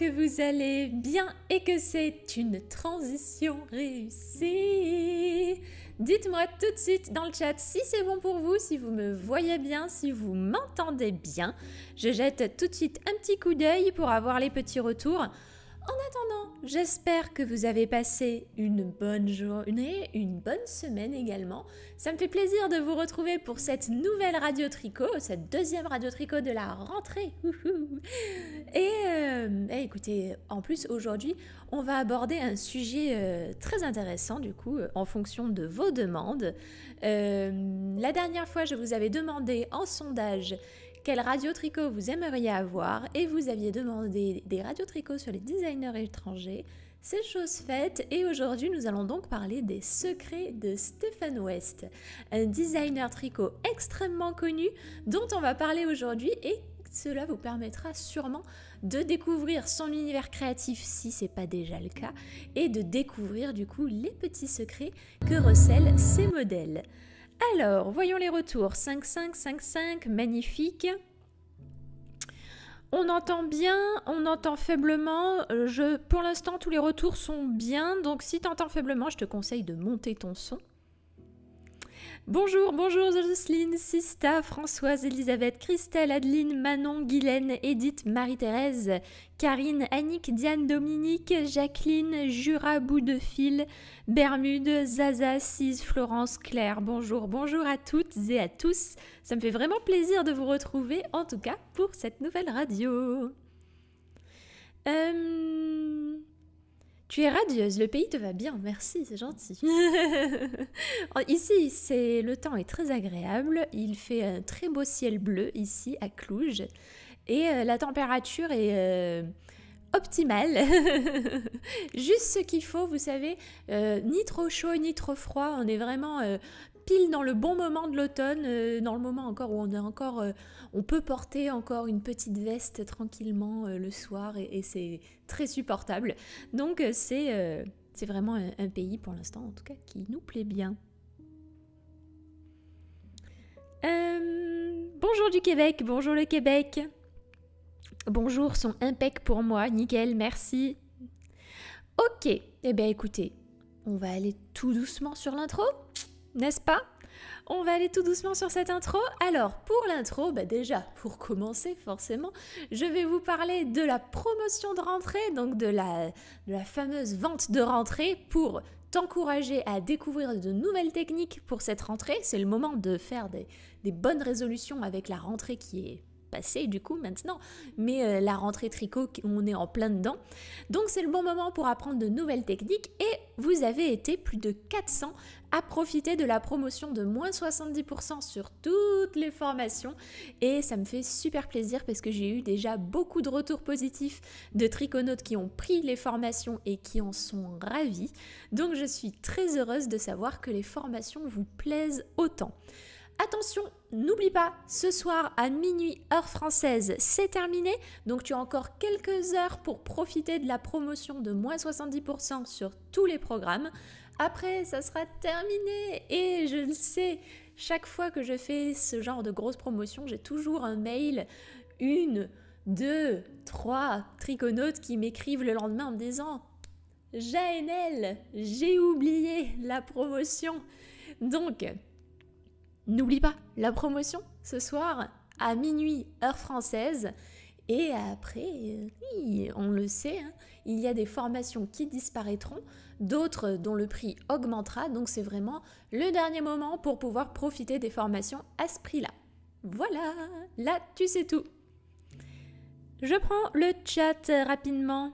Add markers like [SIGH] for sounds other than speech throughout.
que vous allez bien et que c'est une transition réussie. Dites-moi tout de suite dans le chat si c'est bon pour vous, si vous me voyez bien, si vous m'entendez bien. Je jette tout de suite un petit coup d'œil pour avoir les petits retours. En attendant, j'espère que vous avez passé une bonne journée, une bonne semaine également. Ça me fait plaisir de vous retrouver pour cette nouvelle radio tricot, cette deuxième radio tricot de la rentrée. [LAUGHS] Et, euh, eh, écoutez, en plus aujourd'hui, on va aborder un sujet euh, très intéressant du coup, euh, en fonction de vos demandes. la dernière fois, je vous avais demandé en sondage quel radio tricot vous aimeriez avoir et vous aviez demandé des radios tricots sur les designers étrangers. C'est chose faite et aujourd'hui nous allons donc parler des secrets de Stephen West, un designer tricot extrêmement connu dont on va parler aujourd'hui et cela vous permettra sûrement de découvrir son univers créatif si c'est pas déjà le cas et de découvrir du coup les petits secrets que recèlent ses modèles. Alors, voyons les retours. 5, 5, 5, 5, magnifique. On entend bien, on entend faiblement. Euh, je, pour l'instant, tous les retours sont bien. Donc, si tu entends faiblement, je te conseille de monter ton son. Bonjour, bonjour Jocelyne, Sista, Françoise, Elisabeth, Christelle, Adeline, Manon, Guylaine, Edith, Marie-Thérèse, Karine, Annick, Diane, Dominique, Jacqueline, Jura, Bout de Fil, Bermude, Zaza, Cise, Florence, Claire. Bonjour, bonjour à toutes et à tous. Ça me fait vraiment plaisir de vous retrouver, en tout cas pour cette nouvelle radio. Euh, tu es radieuse, le pays te va bien, merci, c'est gentil. [LAUGHS] ici, c'est le temps est très agréable, il fait un très beau ciel bleu ici à Cluj et euh, la température est euh, optimale. [LAUGHS] Juste ce qu'il faut, vous savez, euh, ni trop chaud ni trop froid, on est vraiment dans le bon moment de l'automne, euh, dans le moment encore où on est encore, euh, on peut porter encore une petite veste tranquillement euh, le soir et, c'est très supportable. Donc c'est c'est vraiment un, pays pour l'instant en tout cas qui nous plaît bien. bonjour du Québec, bonjour le Québec. Bonjour, son impec pour moi, nickel, merci. Ok, et eh bien écoutez, on va aller tout doucement sur l'intro n'est-ce pas on va aller tout doucement sur cette intro. Alors, pour l'intro, bah déjà, pour commencer, forcément, je vais vous parler de la promotion de rentrée, donc de la, de la fameuse vente de rentrée pour t'encourager à découvrir de nouvelles techniques pour cette rentrée. C'est le moment de faire des bonnes résolutions avec la rentrée qui est passé du coup maintenant, mais euh, la rentrée tricot, on est en plein dedans. Donc c'est le bon moment pour apprendre de nouvelles techniques et vous avez été plus de 400 à profiter de la promotion de moins 70% sur toutes les formations et ça me fait super plaisir parce que j'ai eu déjà beaucoup de retours positifs de triconautes qui ont pris les formations et qui en sont ravis. Donc je suis très heureuse de savoir que les formations vous plaisent autant. Attention, n'oublie pas, ce soir à minuit heure française, c'est terminé, donc tu as encore quelques heures pour profiter de la promotion de moins 70% sur tous les programmes. Après, ça sera terminé et je le sais, chaque fois que je fais ce genre de grosse promotion, j'ai toujours un mail, une, deux, trois triconautes qui m'écrivent le lendemain en me disant Jaenel, j'ai oublié la promotion. Donc, N'oublie pas la promotion ce soir à minuit heure française. Et après, euh, oui, on le sait, hein, il y a des formations qui disparaîtront, d'autres dont le prix augmentera, donc c'est vraiment le dernier moment pour pouvoir profiter des formations à ce prix-là. Voilà, là tu sais tout. Je prends le chat euh, rapidement.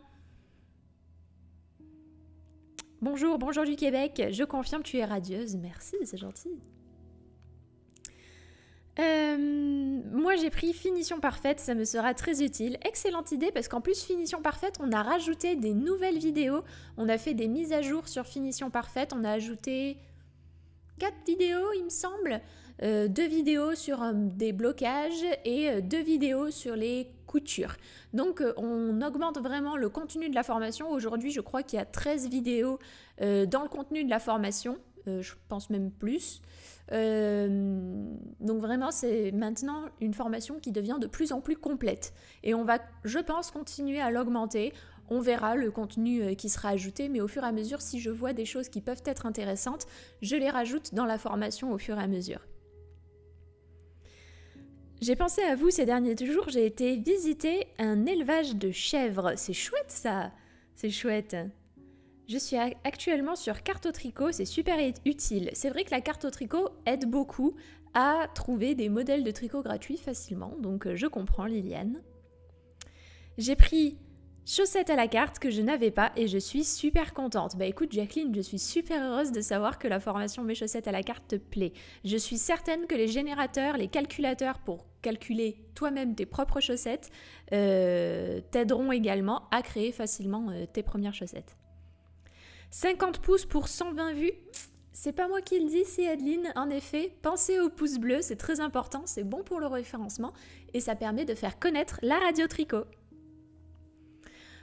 Bonjour, bonjour du Québec, je confirme que tu es radieuse, merci, c'est gentil. Euh, moi j'ai pris finition parfaite, ça me sera très utile. Excellente idée parce qu'en plus finition parfaite, on a rajouté des nouvelles vidéos, on a fait des mises à jour sur finition parfaite, on a ajouté quatre vidéos il me semble, euh, deux vidéos sur euh, des blocages et deux vidéos sur les coutures. Donc on augmente vraiment le contenu de la formation. Aujourd'hui je crois qu'il y a 13 vidéos dans le contenu de la formation. Euh, je pense même plus. Euh, donc vraiment, c'est maintenant une formation qui devient de plus en plus complète. Et on va, je pense, continuer à l'augmenter. On verra le contenu euh, qui sera ajouté, mais au fur et à mesure, si je vois des choses qui peuvent être intéressantes, je les rajoute dans la formation au fur et à mesure. J'ai pensé à vous ces derniers jours, j'ai été visiter un élevage de chèvres. C'est chouette ça C'est chouette je suis actuellement sur carte au tricot, c'est super utile. C'est vrai que la carte au tricot aide beaucoup à trouver des modèles de tricot gratuits facilement, donc euh, je comprends Liliane. J'ai pris chaussettes à la carte que je n'avais pas et je suis super contente. Bah écoute Jacqueline, je suis super heureuse de savoir que la formation Mes chaussettes à la carte te plaît. Je suis certaine que les générateurs, les calculateurs pour calculer toi-même tes propres chaussettes euh, t'aideront également à créer facilement euh, tes premières chaussettes. 50 pouces pour 120 vues c'est pas moi qui le dis, c'est Adeline. En effet, pensez au pouce bleu, c'est très important, c'est bon pour le référencement et ça permet de faire connaître la radio tricot.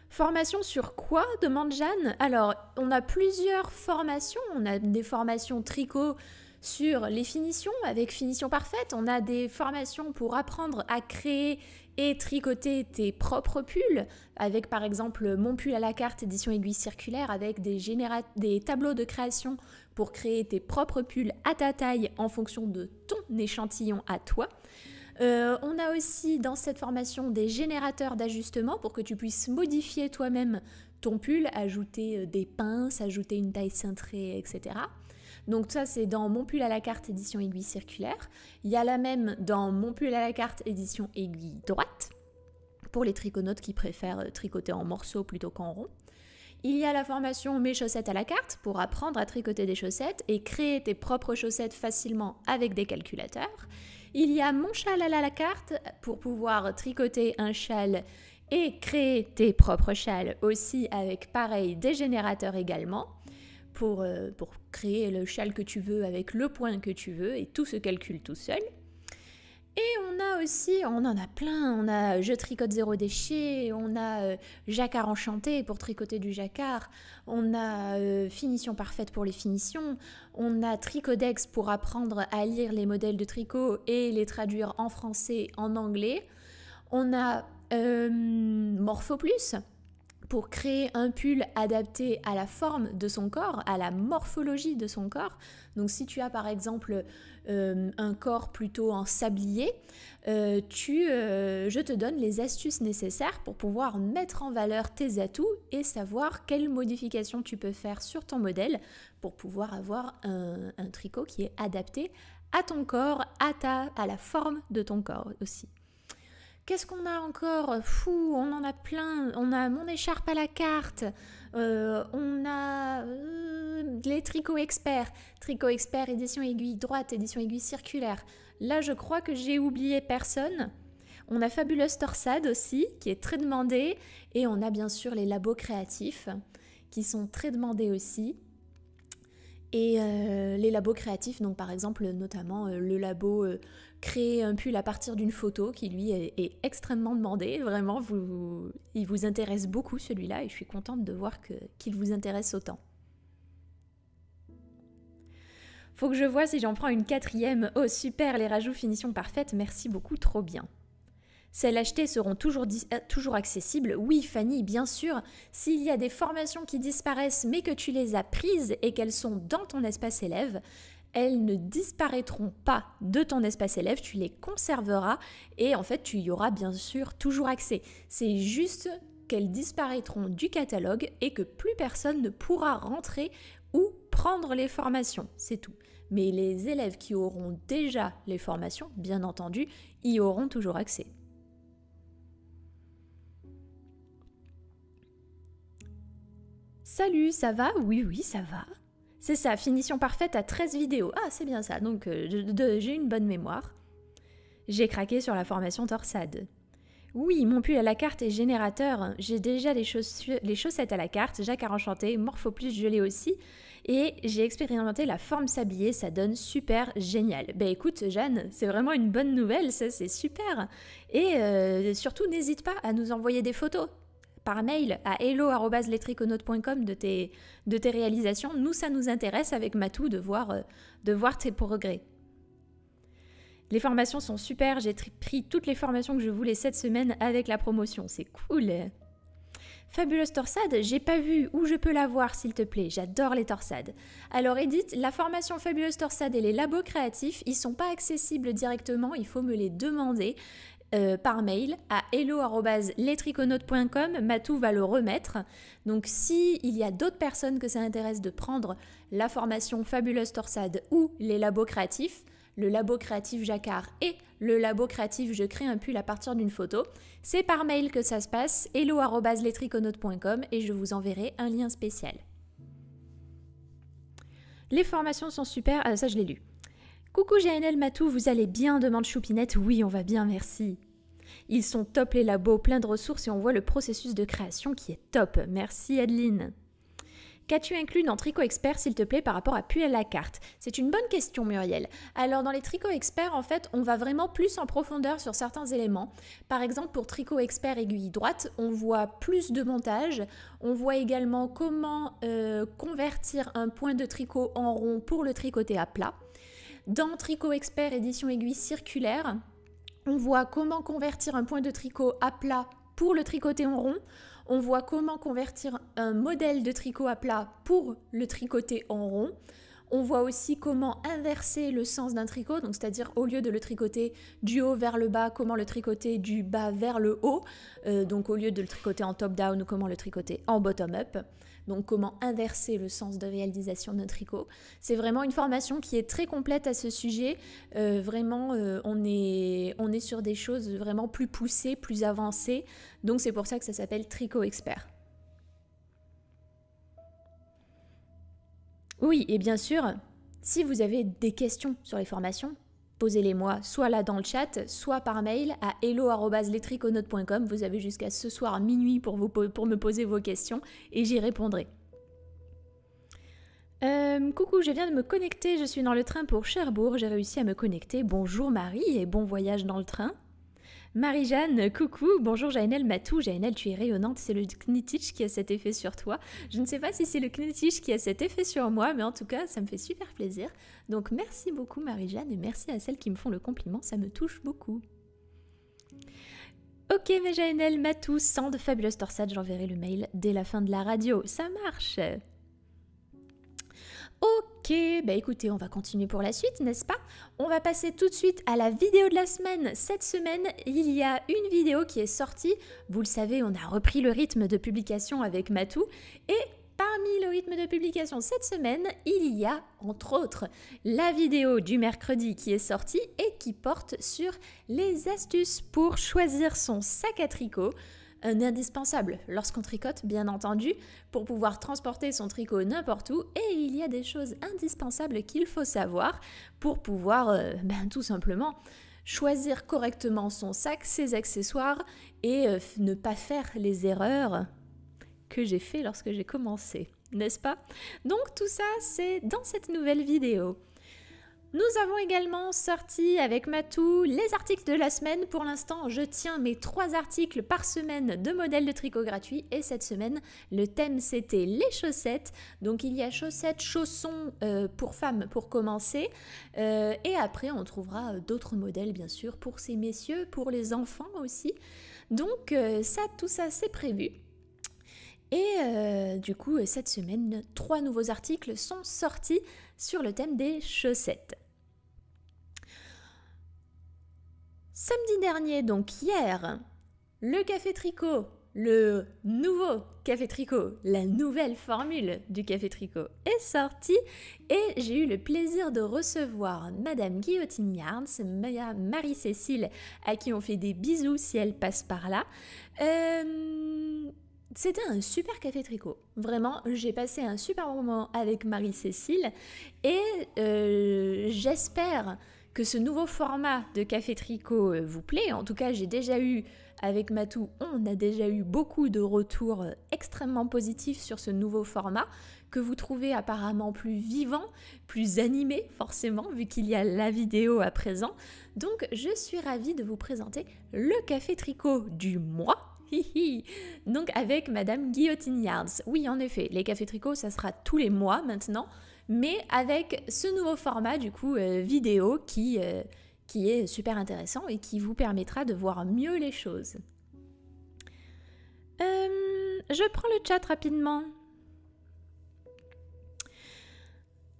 Formation sur quoi demande Jeanne. Alors, on a plusieurs formations. On a des formations tricot sur les finitions avec finition parfaite. On a des formations pour apprendre à créer et tricoter tes propres pulls avec par exemple mon pull à la carte édition aiguille circulaire avec des, des tableaux de création pour créer tes propres pulls à ta taille en fonction de ton échantillon à toi. Euh, on a aussi dans cette formation des générateurs d'ajustement pour que tu puisses modifier toi-même ton pull, ajouter euh, des pinces, ajouter une taille cintrée, etc. Donc ça c'est dans Mon pull à la carte édition aiguille circulaire. Il y a la même dans Mon pull à la carte édition aiguille droite pour les triconautes qui préfèrent euh, tricoter en morceaux plutôt qu'en rond. Il y a la formation Mes chaussettes à la carte pour apprendre à tricoter des chaussettes et créer tes propres chaussettes facilement avec des calculateurs. Il y a Mon châle à la carte pour pouvoir tricoter un châle et créer tes propres châles aussi avec pareil des générateurs également. Euh, pour, créer le châle que tu veux avec le point que tu veux et tout se calcule tout seul. Et on a aussi, on en a plein, on a Je tricote zéro déchet, on a euh, Jacquard enchanté pour tricoter du jacquard, on a euh, Finition parfaite pour les finitions, on a Tricodex pour apprendre à lire les modèles de tricot et les traduire en français, en anglais, on a Morpho Plus pour créer un pull adapté à la forme de son corps, à la morphologie de son corps. Donc si tu as par exemple euh, un corps plutôt en sablier, euh, tu, euh, je te donne les astuces nécessaires pour pouvoir mettre en valeur tes atouts et savoir quelles modifications tu peux faire sur ton modèle pour pouvoir avoir un, un tricot qui est adapté à ton corps, à, ta, à la forme de ton corps aussi. Qu'est-ce qu'on a encore Fou, on en a plein. On a mon écharpe à la carte. Euh, on a euh, les tricots experts. Tricot experts édition aiguille droite, édition aiguille circulaire. Là, je crois que j'ai oublié personne. On a Fabulous Torsade aussi, qui est très demandé. Et on a bien sûr les labos créatifs, qui sont très demandés aussi et euh, les labos créatifs, donc par exemple notamment euh, le labo euh, créer un pull à partir d'une photo qui lui est, extrêmement demandé, vraiment il vous intéresse beaucoup celui-là et je suis contente de voir qu'il vous intéresse autant. Faut que je vois si j'en prends une quatrième. Oh super, les rajouts finition parfaite, merci beaucoup, trop bien. Celles achetées seront toujours, euh, toujours accessibles. Oui, Fanny, bien sûr, s'il y a des formations qui disparaissent mais que tu les as prises et qu'elles sont dans ton espace élève, elles ne disparaîtront pas de ton espace élève, tu les conserveras et en fait tu y auras bien sûr toujours accès. C'est juste qu'elles disparaîtront du catalogue et que plus personne ne pourra rentrer ou prendre les formations, c'est tout. Mais les élèves qui auront déjà les formations, bien entendu, y auront toujours accès. Salut, ça va Oui, oui, ça va. C'est ça, finition parfaite à 13 vidéos. Ah, c'est bien ça, donc euh, j'ai une bonne mémoire. J'ai craqué sur la formation torsade. Oui, mon pull à la carte est générateur. J'ai déjà les, chaussettes à la carte, a enchanté, morpho plus gelé aussi. Et j'ai expérimenté la forme s'habiller, ça donne super génial. Ben écoute, Jeanne, c'est vraiment une bonne nouvelle, ça c'est super. Et euh, surtout, n'hésite pas à nous envoyer des photos par mail à hello.letriconautes.com de tes, de tes réalisations. Nous, ça nous intéresse avec Matou de voir, euh, de voir tes progrès. Les formations sont super, j'ai pris toutes les formations que je voulais cette semaine avec la promotion, c'est cool. Fabuleuse torsade, j'ai pas vu où je peux la voir s'il te plaît, j'adore les torsades. Alors Edith, la formation Fabuleuse torsade et les labos créatifs, ils sont pas accessibles directement, il faut me les demander. Euh, par mail à hello@letriconote.com Matou va le remettre. Donc s'il il y a d'autres personnes que ça intéresse de prendre la formation Fabuleuse Torsade ou les labos créatifs, le labo créatif Jacquard et le labo créatif Je crée un pull à partir d'une photo, c'est par mail que ça se passe, hello@letriconote.com et je vous enverrai un lien spécial. Les formations sont super, ah, ça je l'ai lu. Coucou GNL Matou, vous allez bien demande Choupinette. Oui, on va bien, merci. Ils sont top les labos, plein de ressources et on voit le processus de création qui est top. Merci Adeline. Qu'as-tu inclus dans Tricot Expert, s'il te plaît, par rapport à Puy à la carte C'est une bonne question, Muriel. Alors, dans les Tricot Experts, en fait, on va vraiment plus en profondeur sur certains éléments. Par exemple, pour Tricot Expert aiguille droite, on voit plus de montage. On voit également comment euh, convertir un point de tricot en rond pour le tricoter à plat. Dans Tricot Expert édition aiguille circulaire, on voit comment convertir un point de tricot à plat pour le tricoter en rond. On voit comment convertir un modèle de tricot à plat pour le tricoter en rond. On voit aussi comment inverser le sens d'un tricot, donc c'est-à-dire au lieu de le tricoter du haut vers le bas, comment le tricoter du bas vers le haut, euh, donc au lieu de le tricoter en top-down, comment le tricoter en bottom-up donc comment inverser le sens de réalisation de notre tricots. C'est vraiment une formation qui est très complète à ce sujet. Euh, vraiment, euh, on, est, on est sur des choses vraiment plus poussées, plus avancées. Donc c'est pour ça que ça s'appelle Tricot Expert. Oui, et bien sûr, si vous avez des questions sur les formations, posez-les-moi soit là dans le chat, soit par mail à hello.letriconote.com. Vous avez jusqu'à ce soir minuit pour, me poser vos questions et j'y répondrai. Euh, coucou, je viens de me connecter, je suis dans le train pour Cherbourg, j'ai réussi à me connecter. Bonjour Marie et bon voyage dans le train. Marie-Jeanne, coucou, bonjour Jaenel Matou. Jaenel, tu es rayonnante, c'est le Knitich qui a cet effet sur toi. Je ne sais pas si c'est le Knitich qui a cet effet sur moi, mais en tout cas, ça me fait super plaisir. Donc merci beaucoup Marie-Jeanne et merci à celles qui me font le compliment, ça me touche beaucoup. Ok, mais Jaenel Matou, sans de Fabulous torsade, j'enverrai le mail dès la fin de la radio. Ça marche! Ok Ok, bah écoutez, on va continuer pour la suite, n'est-ce pas On va passer tout de suite à la vidéo de la semaine. Cette semaine, il y a une vidéo qui est sortie. Vous le savez, on a repris le rythme de publication avec Matou. Et Parmi le rythme de publication cette semaine, il y a entre autres la vidéo du mercredi qui est sortie et qui porte sur les astuces pour choisir son sac à tricot indispensable lorsqu'on tricote, bien entendu, pour pouvoir transporter son tricot n'importe où. Et il y a des choses indispensables qu'il faut savoir pour pouvoir, euh, ben, tout simplement, choisir correctement son sac, ses accessoires et euh, ne pas faire les erreurs que j'ai fait lorsque j'ai commencé, n'est-ce pas Donc tout ça, c'est dans cette nouvelle vidéo. Nous avons également sorti avec Matou les articles de la semaine. Pour l'instant, je tiens mes trois articles par semaine de modèles de tricot gratuits. Et cette semaine, le thème c'était les chaussettes. Donc il y a chaussettes, chaussons euh, pour femmes pour commencer. Euh, et après, on trouvera euh, d'autres modèles bien sûr pour ces messieurs, pour les enfants aussi. Donc ça, tout ça, c'est prévu. Et du coup, cette semaine, trois nouveaux articles sont sortis sur le thème des chaussettes. Samedi dernier, donc hier, le Café Tricot, le nouveau Café Tricot, la nouvelle formule du Café Tricot est sortie et j'ai eu le plaisir de recevoir Madame Guillotine Yarns, Marie-Cécile, à qui on fait des bisous si elle passe par là. Euh, c'était un super café tricot. Vraiment, j'ai passé un super moment avec Marie-Cécile et euh, j'espère que ce nouveau format de Café Tricot euh, vous plaît. En tout cas, j'ai déjà eu, avec Matou, on a déjà eu beaucoup de retours euh, extrêmement positifs sur ce nouveau format, que vous trouvez apparemment plus vivant, plus animé, forcément, vu qu'il y a la vidéo à présent. Donc, je suis ravie de vous présenter le Café Tricot du mois donc avec Madame Guillotine Yards. Oui, en effet, les cafés tricots, ça sera tous les mois maintenant mais avec ce nouveau format du coup euh, vidéo qui, euh, qui est super intéressant et qui vous permettra de voir mieux les choses. Euh, je prends le chat rapidement.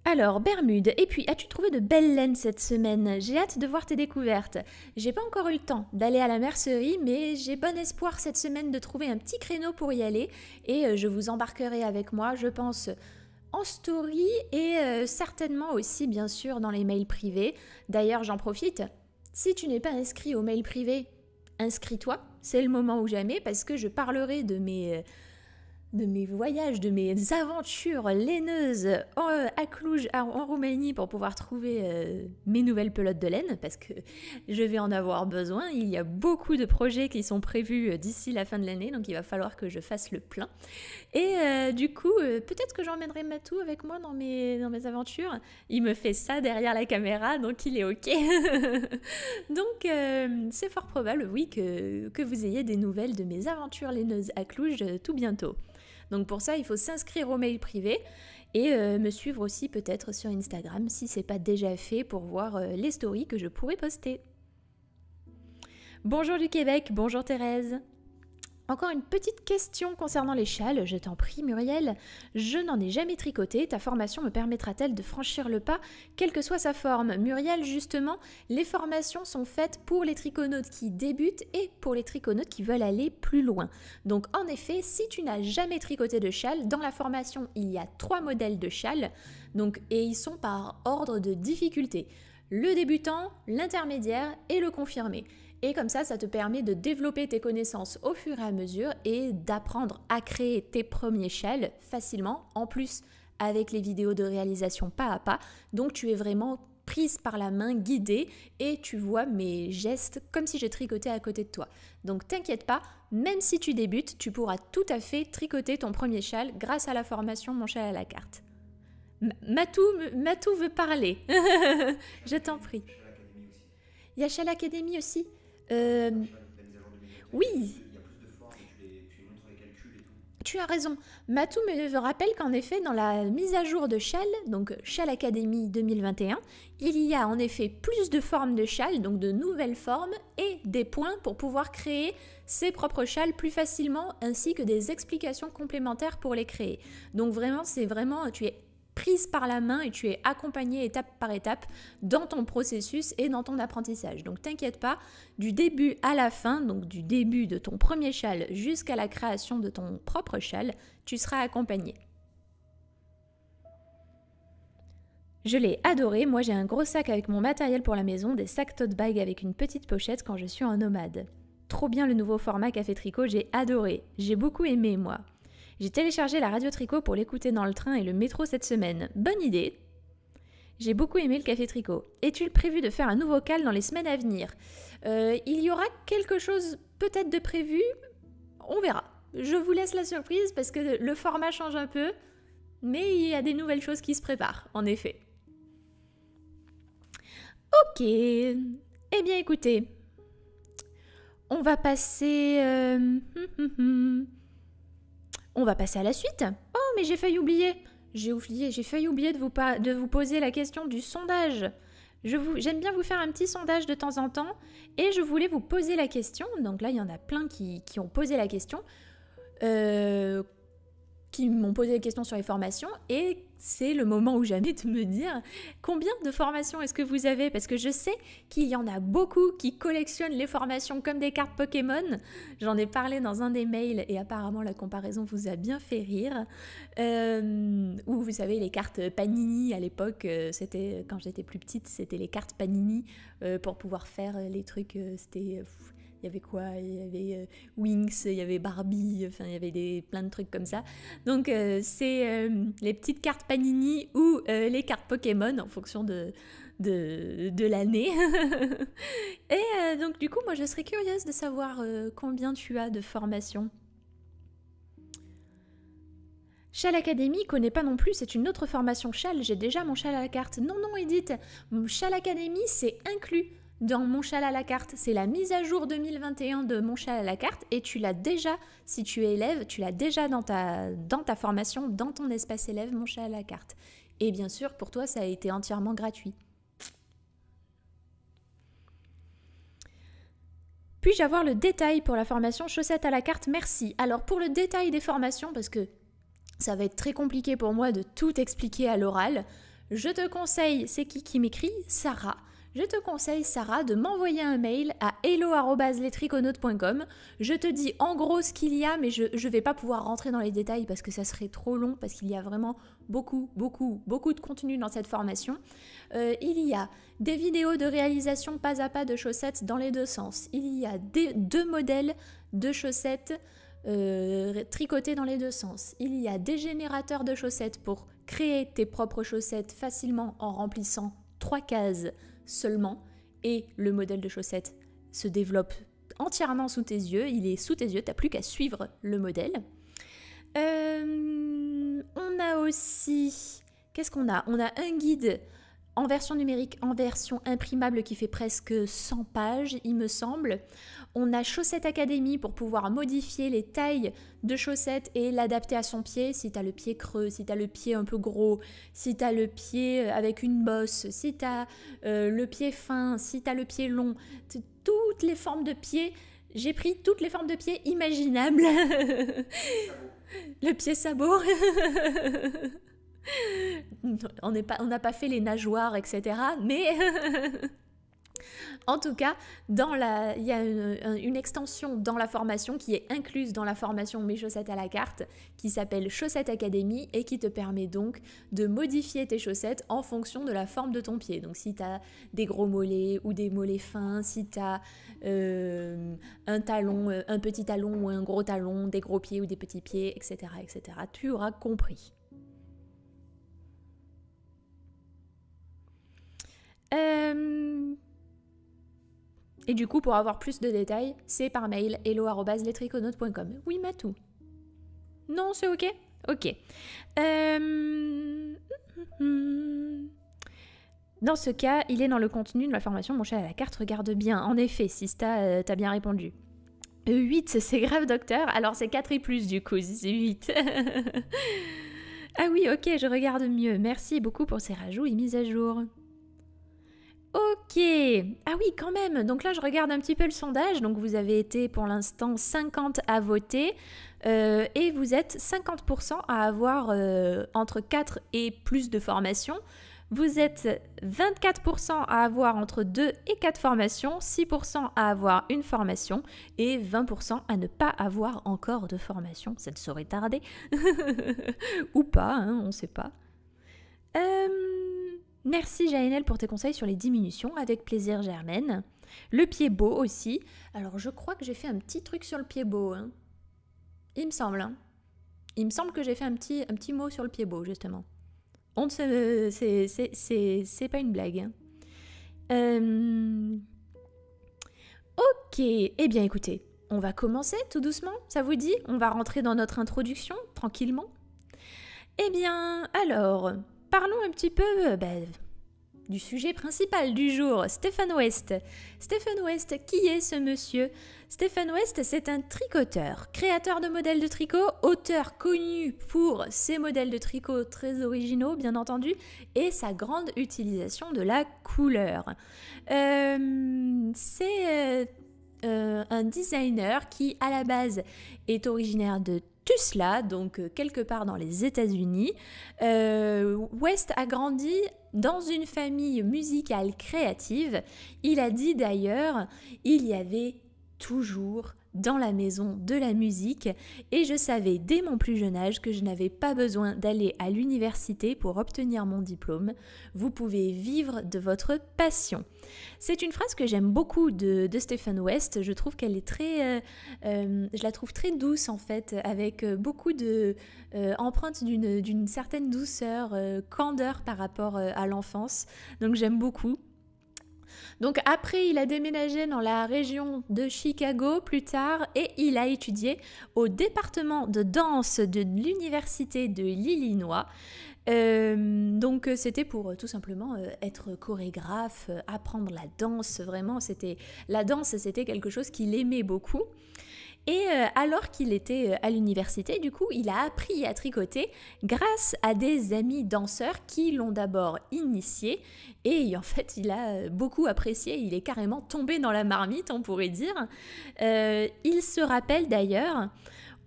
Alors, Bermude, et puis as-tu trouvé de belles laines cette semaine J'ai hâte de voir tes découvertes. J'ai pas encore eu le temps d'aller à la mercerie, mais j'ai bon espoir cette semaine de trouver un petit créneau pour y aller et je vous embarquerai avec moi, je pense, en story et euh, certainement aussi bien sûr dans les mails privés. D'ailleurs j'en profite, si tu n'es pas inscrit au mail privé, inscris-toi, c'est le moment ou jamais parce que je parlerai de mes... Euh, de mes voyages, de mes aventures laineuses euh, à Cluj, en Roumanie, pour pouvoir trouver euh, mes nouvelles pelotes de laine, parce que je vais en avoir besoin. Il y a beaucoup de projets qui sont prévus euh, d'ici la fin de l'année, donc il va falloir que je fasse le plein. Et du coup, peut-être que j'emmènerai Matou avec moi dans mes, aventures. Il me fait ça derrière la caméra, donc il est OK. [LAUGHS] donc c'est fort probable, oui, que, que vous ayez des nouvelles de mes aventures laineuses à Cluj tout bientôt. Donc pour ça, il faut s'inscrire au mail privé et euh, me suivre aussi peut-être sur Instagram si c'est pas déjà fait pour voir euh, les stories que je pourrais poster. Bonjour du Québec, bonjour Thérèse. Encore une petite question concernant les châles, je t'en prie Muriel. Je n'en ai jamais tricoté, ta formation me permettra-t-elle de franchir le pas, quelle que soit sa forme Muriel, justement, les formations sont faites pour les triconautes qui débutent et pour les triconautes qui veulent aller plus loin. Donc en effet, si tu n'as jamais tricoté de châle, dans la formation il y a trois modèles de châles, donc, et ils sont par ordre de difficulté. Le débutant, l'intermédiaire et le confirmé. Et comme ça, ça te permet de développer tes connaissances au fur et à mesure et d'apprendre à créer tes premiers châles facilement, en plus avec les vidéos de réalisation pas à pas. Donc tu es vraiment prise par la main, guidée, et tu vois mes gestes comme si j'ai tricoté à côté de toi. Donc t'inquiète pas, même si tu débutes, tu pourras tout à fait tricoter ton premier châle grâce à la formation Mon châle à la carte. Matou, Matou veut parler. [LAUGHS] Je t'en prie. Il y a Châle Academy aussi. Euh, oui. Tu as raison. Matou me rappelle qu'en effet, dans la mise à jour de Shell, donc Shell Academy 2021, il y a en effet plus de formes de Shell, donc de nouvelles formes et des points pour pouvoir créer ses propres Shell plus facilement, ainsi que des explications complémentaires pour les créer. Donc vraiment, c'est vraiment, tu es prise par la main et tu es accompagné étape par étape dans ton processus et dans ton apprentissage. Donc t'inquiète pas, du début à la fin, donc du début de ton premier châle jusqu'à la création de ton propre châle, tu seras accompagné. Je l'ai adoré, moi j'ai un gros sac avec mon matériel pour la maison, des sacs tote bag avec une petite pochette quand je suis en nomade. Trop bien le nouveau format café tricot, j'ai adoré, j'ai beaucoup aimé moi. J'ai téléchargé la radio tricot pour l'écouter dans le train et le métro cette semaine. Bonne idée J'ai beaucoup aimé le café tricot. est le prévu de faire un nouveau cal dans les semaines à venir euh, Il y aura quelque chose peut-être de prévu, on verra. Je vous laisse la surprise parce que le format change un peu, mais il y a des nouvelles choses qui se préparent, en effet. Ok, eh bien écoutez, on va passer... Euh, hum, hum, hum. On va passer à la suite. Oh, mais j'ai failli oublier. J'ai oublié, j'ai failli oublier de vous, de vous poser la question du sondage. J'aime bien vous faire un petit sondage de temps en temps et je voulais vous poser la question. Donc là, il y en a plein qui, ont posé la question, euh, qui m'ont posé la question sur les formations et c'est le moment où jamais de me dire combien de formations est-ce que vous avez Parce que je sais qu'il y en a beaucoup qui collectionnent les formations comme des cartes Pokémon. J'en ai parlé dans un des mails et apparemment la comparaison vous a bien fait rire. Euh, ou vous savez, les cartes Panini à l'époque, euh, c'était quand j'étais plus petite, c'était les cartes Panini euh, pour pouvoir faire les trucs. c'était il y avait quoi Il y avait euh, Wings, il y avait Barbie, enfin il y avait des, plein de trucs comme ça. Donc euh, c'est euh, les petites cartes Panini ou les cartes Pokémon en fonction de, de, l'année. [LAUGHS] et donc du coup, moi je serais curieuse de savoir combien tu as de formations. Chal Academy connaît pas non plus, c'est une autre formation Chal, j'ai déjà mon Chal à la carte. Non, non, Edith, Chal Academy, c'est inclus dans Mon Chal à la carte. C'est la mise à jour 2021 de Mon Chal à la carte et tu l'as déjà, si tu es élève, tu l'as déjà dans ta, dans ta formation, dans ton espace élève Mon Chal à la carte. Et bien sûr, pour toi, ça a été entièrement gratuit. Puis-je avoir le détail pour la formation chaussettes à la carte Merci. Alors pour le détail des formations, parce que ça va être très compliqué pour moi de tout expliquer à l'oral, je te conseille, c'est qui qui m'écrit Sarah je te conseille, Sarah, de m'envoyer un mail à hello.letriconautes.com. Je te dis en gros ce qu'il y a, mais je ne vais pas pouvoir rentrer dans les détails parce que ça serait trop long, parce qu'il y a vraiment beaucoup, beaucoup, beaucoup de contenu dans cette formation. Euh, il y a des vidéos de réalisation pas à pas de chaussettes dans les deux sens. Il y a deux modèles de chaussettes. Euh, tricotées dans les deux sens. Il y a des générateurs de chaussettes pour créer tes propres chaussettes facilement en remplissant trois cases seulement, et le modèle de chaussette se développe entièrement sous tes yeux, il est sous tes yeux, t'as plus qu'à suivre le modèle. Euh, on a aussi, qu'est-ce qu'on a On a un guide en version numérique, en version imprimable qui fait presque 100 pages, il me semble. On a Chaussette Academy pour pouvoir modifier les tailles de chaussettes et l'adapter à son pied. Si t'as le pied creux, si t'as le pied un peu gros, si t'as le pied euh, avec une bosse, si t'as as euh, le pied fin, si t'as le pied long, toutes les formes de pieds, J'ai pris toutes les formes de pied imaginables. [LAUGHS] le pied sabot. [LAUGHS] [LAUGHS] on n'a pas fait les nageoires, etc. Mais [LAUGHS] En tout cas, dans il y a une, extension dans la formation qui est incluse dans la formation Mes chaussettes à la carte, qui s'appelle Chaussettes Académie et qui te permet donc de modifier tes chaussettes en fonction de la forme de ton pied. Donc si tu as des gros mollets ou des mollets fins, si tu as euh, un talon, euh, un petit talon ou un gros talon, des gros pieds ou des petits pieds, etc. etc. tu auras compris. Euh, et du coup, pour avoir plus de détails, c'est par mail hello.lestriconautes.com. Oui, Matou. Non, c'est ok Ok. Euh, dans ce cas, il est dans le contenu de la formation, mon chat à la carte, regarde bien. En effet, si tu euh, t'as bien répondu. 8, [LAUGHS] c'est grave, docteur. Alors c'est 4 et plus du coup, c'est 8. [LAUGHS] ah oui, ok, je regarde mieux. Merci beaucoup pour ces rajouts et mises à jour. Ok, ah oui quand même, donc là je regarde un petit peu le sondage, donc vous avez été pour l'instant 50 à voter euh, et vous êtes 50% à avoir euh, entre 4 et plus de formations, vous êtes 24% à avoir entre 2 et 4 formations, 6% à avoir une formation et 20% à ne pas avoir encore de formation, ça ne saurait tarder, [LAUGHS] ou pas, hein, on ne sait pas. Euh, Merci Jaënel pour tes conseils sur les diminutions, avec plaisir Germaine. Le pied beau aussi. Alors je crois que j'ai fait un petit truc sur le pied beau. Hein. Il me semble. Hein. Il me semble que j'ai fait un petit, un petit mot sur le pied beau, justement. On ne c'est pas une blague. Hein. Euh, ok, eh bien écoutez, on va commencer tout doucement, ça vous dit On va rentrer dans notre introduction, tranquillement. Eh bien, alors, parlons un petit peu euh, bah, du sujet principal du jour, Stephen West. Stephen West, qui est ce monsieur Stephen West, c'est un tricoteur, créateur de modèles de tricot, auteur connu pour ses modèles de tricot très originaux, bien entendu, et sa grande utilisation de la couleur. Euh, c'est euh, un designer qui, à la base, est originaire de tout cela, donc euh, quelque part dans les États-Unis. Euh, West a grandi dans une famille musicale créative. Il a dit d'ailleurs, il y avait toujours dans la maison de la musique et je savais dès mon plus jeune âge que je n'avais pas besoin d'aller à l'université pour obtenir mon diplôme. Vous pouvez vivre de votre passion. C'est une phrase que j'aime beaucoup de, de, Stephen West. Je trouve qu'elle est très, euh, euh, je la trouve très douce en fait, avec euh, beaucoup de d'une certaine douceur, candeur par rapport à l'enfance. Donc j'aime beaucoup. Donc après, il a déménagé dans la région de Chicago plus tard et il a étudié au département de danse de l'université de l'Illinois. Euh, donc c'était pour euh, tout simplement euh, être chorégraphe, apprendre la danse, vraiment c'était la danse c'était quelque chose qu'il aimait beaucoup. Et euh, alors qu'il était euh, à l'université, du coup, il a appris à tricoter grâce à des amis danseurs qui l'ont d'abord initié. Et en fait, il a euh, beaucoup apprécié. Il est carrément tombé dans la marmite, on pourrait dire. il se rappelle d'ailleurs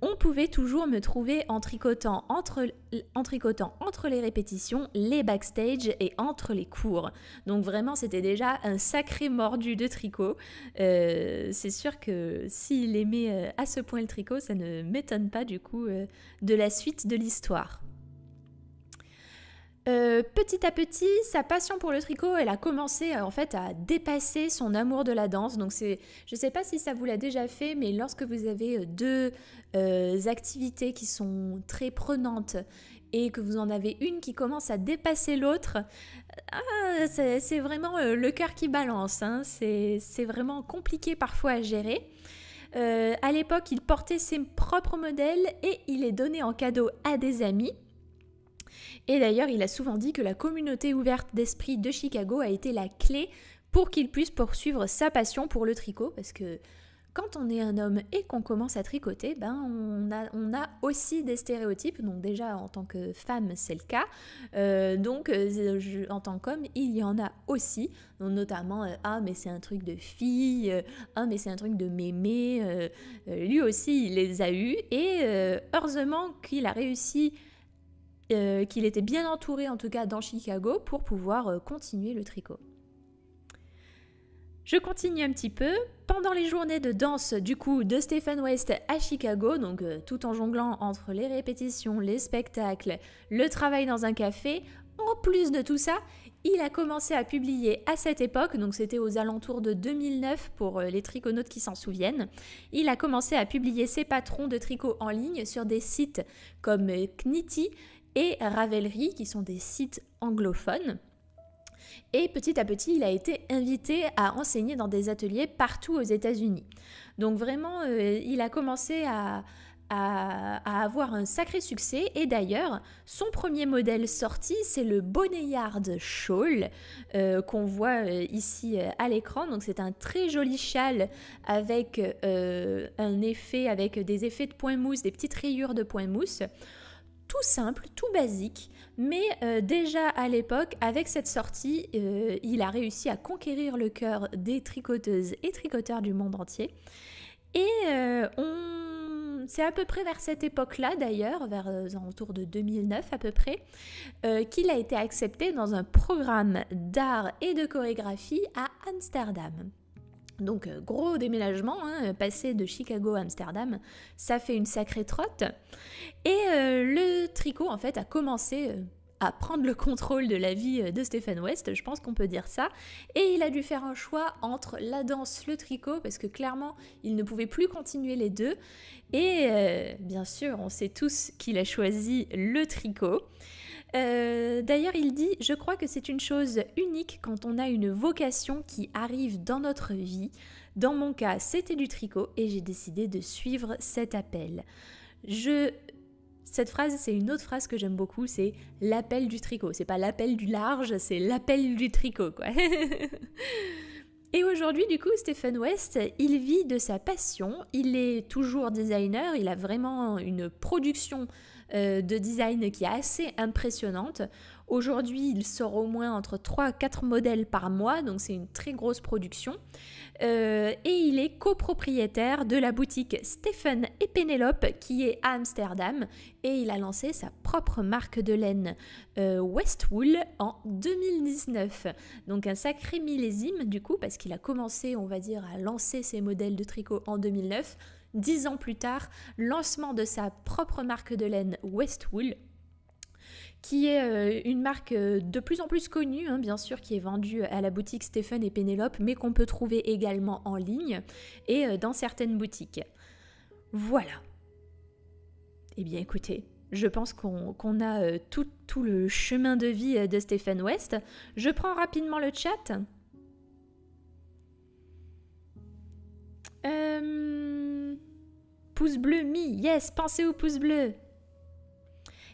on pouvait toujours me trouver en tricotant entre, en tricotant entre les répétitions, les backstage et entre les cours. Donc vraiment, c'était déjà un sacré mordu de tricot. Euh, c'est sûr que s'il aimait euh, à ce point le tricot, ça ne m'étonne pas du coup euh, de la suite de l'histoire. Euh, petit à petit, sa passion pour le tricot, elle a commencé euh, en fait à dépasser son amour de la danse. Donc c'est, je ne sais pas si ça vous l'a déjà fait, mais lorsque vous avez euh, deux activités qui sont très prenantes et que vous en avez une qui commence à dépasser l'autre, ah, c'est, vraiment le cœur qui balance. Hein. C'est, vraiment compliqué parfois à gérer. à l'époque, il portait ses propres modèles et il les donnait en cadeau à des amis. Et d'ailleurs, il a souvent dit que la communauté ouverte d'esprit de Chicago a été la clé pour qu'il puisse poursuivre sa passion pour le tricot, parce que quand on est un homme et qu'on commence à tricoter, ben on a, on a, aussi des stéréotypes. Donc déjà en tant que femme, c'est le cas. Euh, donc euh, en tant qu'homme, il y en a aussi. notamment euh, ah mais c'est un truc de fille, ah mais c'est un truc de mémé. lui aussi, il les a eus et heureusement qu'il a réussi euh, qu'il était bien entouré en tout cas dans Chicago pour pouvoir euh, continuer le tricot. Je continue un petit peu. Pendant les journées de danse du coup de Stephen West à Chicago, donc euh, tout en jonglant entre les répétitions, les spectacles, le travail dans un café, en plus de tout ça, il a commencé à publier à cette époque, donc c'était aux alentours de 2009 pour les triconautes qui s'en souviennent, il a commencé à publier ses patrons de tricot en ligne sur des sites comme Knitty et Ravelry, qui sont des sites anglophones. Et petit à petit, il a été invité à enseigner dans des ateliers partout aux États-Unis. Donc vraiment, euh, il a commencé à, avoir un sacré succès. Et d'ailleurs, son premier modèle sorti, c'est le yard Shawl euh, qu'on voit euh, ici à l'écran. Donc c'est un très joli châle avec un effet, avec des effets de point mousse, des petites rayures de point mousse tout simple, tout basique, mais euh, déjà à l'époque, avec cette sortie, euh, il a réussi à conquérir le cœur des tricoteuses et tricoteurs du monde entier. Et euh, c'est à peu près vers cette époque-là, d'ailleurs, vers autour de 2009 à peu près, qu'il a été accepté dans un programme d'art et de chorégraphie à Amsterdam. Donc euh, gros déménagement, hein, passer de Chicago à Amsterdam, ça fait une sacrée trotte. Et euh, le tricot en fait a commencé euh, à prendre le contrôle de la vie de Stephen West, je pense qu'on peut dire ça. Et il a dû faire un choix entre la danse, le tricot, parce que clairement, il ne pouvait plus continuer les deux. Et bien sûr, on sait tous qu'il a choisi le tricot. Euh, d'ailleurs, il dit Je crois que c'est une chose unique quand on a une vocation qui arrive dans notre vie. Dans mon cas, c'était du tricot et j'ai décidé de suivre cet appel. Je cette phrase, c'est une autre phrase que j'aime beaucoup, c'est l'appel du tricot. C'est pas l'appel du large, c'est l'appel du tricot, quoi. [LAUGHS] Et aujourd'hui, du coup, Stephen West, il vit de sa passion. Il est toujours designer, il a vraiment une production euh, de design qui est assez impressionnante. Aujourd'hui, il sort au moins entre 3 à 4 modèles par mois, donc c'est une très grosse production. Euh, et il est copropriétaire de la boutique Stephen et Penelope qui est à Amsterdam et il a lancé sa propre marque de laine euh, Westwool en 2019. Donc un sacré millésime du coup parce qu'il a commencé, on va dire, à lancer ses modèles de tricot en 2009 Dix ans plus tard, lancement de sa propre marque de laine Westwool, qui est euh, une marque euh, de plus en plus connue, hein, bien sûr, qui est vendue à la boutique Stéphane et Pénélope, mais qu'on peut trouver également en ligne et euh, dans certaines boutiques. Voilà. Eh bien écoutez, je pense qu'on a tout, le chemin de vie de Stéphane West. Je prends rapidement le chat. Pouce bleu, mi, yes, pensez au pouce bleu.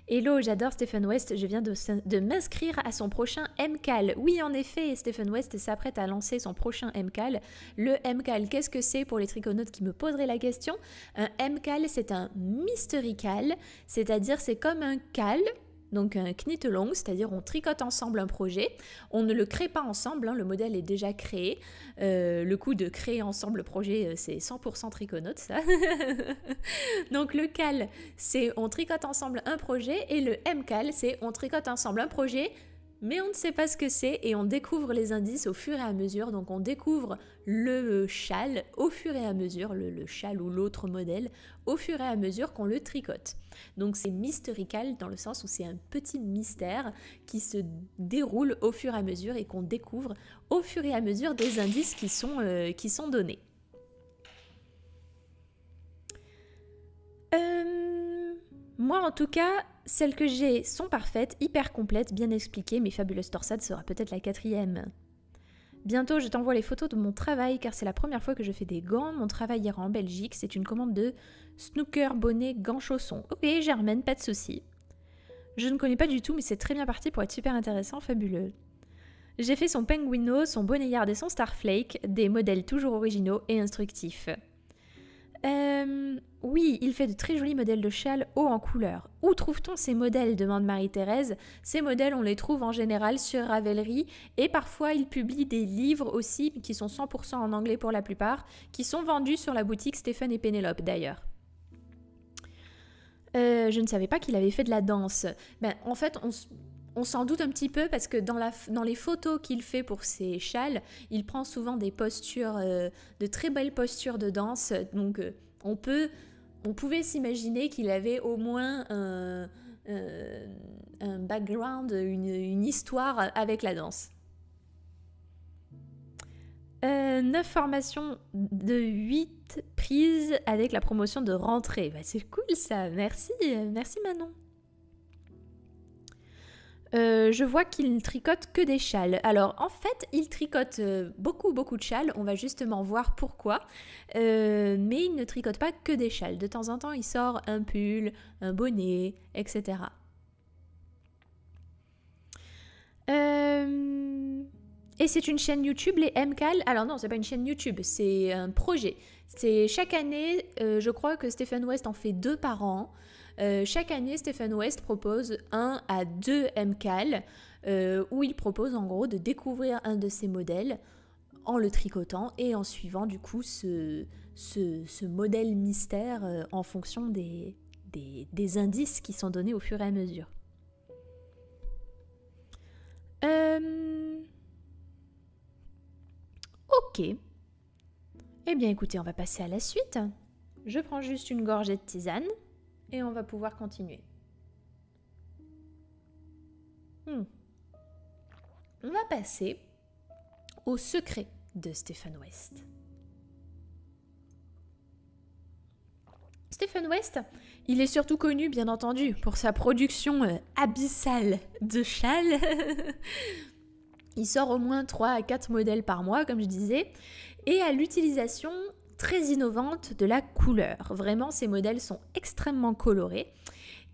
Hello, j'adore Stephen West, je viens de, m'inscrire à son prochain MCAL. Oui, en effet, Stephen West s'apprête à lancer son prochain MCAL. Le MCAL, qu'est-ce que c'est pour les Triconautes qui me poseraient la question Un MCAL, c'est un mystery c'est-à-dire c'est comme un cal, donc un knit long, c'est-à-dire on tricote ensemble un projet, on ne le crée pas ensemble, hein, le modèle est déjà créé. Euh, le coût de créer ensemble le projet, euh, c'est 100% triconote, ça. [LAUGHS] donc le CAL, c'est on tricote ensemble un projet, et le MCAL, c'est on tricote ensemble un projet mais on ne sait pas ce que c'est et on découvre les indices au fur et à mesure. Donc on découvre le châle au fur et à mesure, le, châle ou l'autre modèle, au fur et à mesure qu'on le tricote. Donc c'est mystérical dans le sens où c'est un petit mystère qui se déroule au fur et à mesure et qu'on découvre au fur et à mesure des indices qui sont, euh, qui sont donnés. Euh, moi en tout cas, celles que j'ai sont parfaites, hyper complètes, bien expliquées, mais Fabuleuse Torsade sera peut-être la quatrième. Bientôt, je t'envoie les photos de mon travail car c'est la première fois que je fais des gants. Mon travail ira en Belgique. C'est une commande de snooker, bonnet, gants, chaussons. Ok, Germaine, pas de soucis. Je ne connais pas du tout, mais c'est très bien parti pour être super intéressant, fabuleux. J'ai fait son Penguino, son Bonnet et son Starflake, des modèles toujours originaux et instructifs. Euh, oui, il fait de très jolis modèles de châles hauts en couleur. Où trouve-t-on ces modèles demande Marie-Thérèse. Ces modèles, on les trouve en général sur Ravelry et parfois il publie des livres aussi qui sont 100% en anglais pour la plupart, qui sont vendus sur la boutique Stéphane et Pénélope d'ailleurs. Euh, je ne savais pas qu'il avait fait de la danse. Ben, en fait, on on s'en doute un petit peu parce que dans, les photos qu'il fait pour ses châles, il prend souvent des postures, euh, de très belles postures de danse. Donc euh, on peut, on pouvait s'imaginer qu'il avait au moins un, background, une, histoire avec la danse. Euh, 9 formations de 8 prises avec la promotion de rentrée. Bah, c'est cool ça, merci, merci Manon. Euh, je vois qu'il ne tricote que des châles. Alors en fait, il tricote euh, beaucoup, beaucoup de châles. On va justement voir pourquoi. Euh, mais il ne tricote pas que des châles. De temps en temps, il sort un pull, un bonnet, etc. Et c'est une chaîne YouTube, les MCAL. Alors non, c'est pas une chaîne YouTube, c'est un projet. C'est chaque année, euh, je crois que Stephen West en fait deux par an. Euh, chaque année, Stephen West propose un à deux MCAL euh, où il propose en gros de découvrir un de ses modèles en le tricotant et en suivant du coup ce, modèle mystère en fonction des, indices qui sont donnés au fur et à mesure. Ok. Eh bien écoutez, on va passer à la suite. Je prends juste une gorgée de tisane et on va pouvoir continuer. Hmm. On va passer au secret de Stephen West. Stephen West, il est surtout connu, bien entendu, pour sa production euh, abyssale de châles. [LAUGHS] il sort au moins 3 à 4 modèles par mois, comme je disais, et à l'utilisation très innovante de la couleur. Vraiment, ces modèles sont extrêmement colorés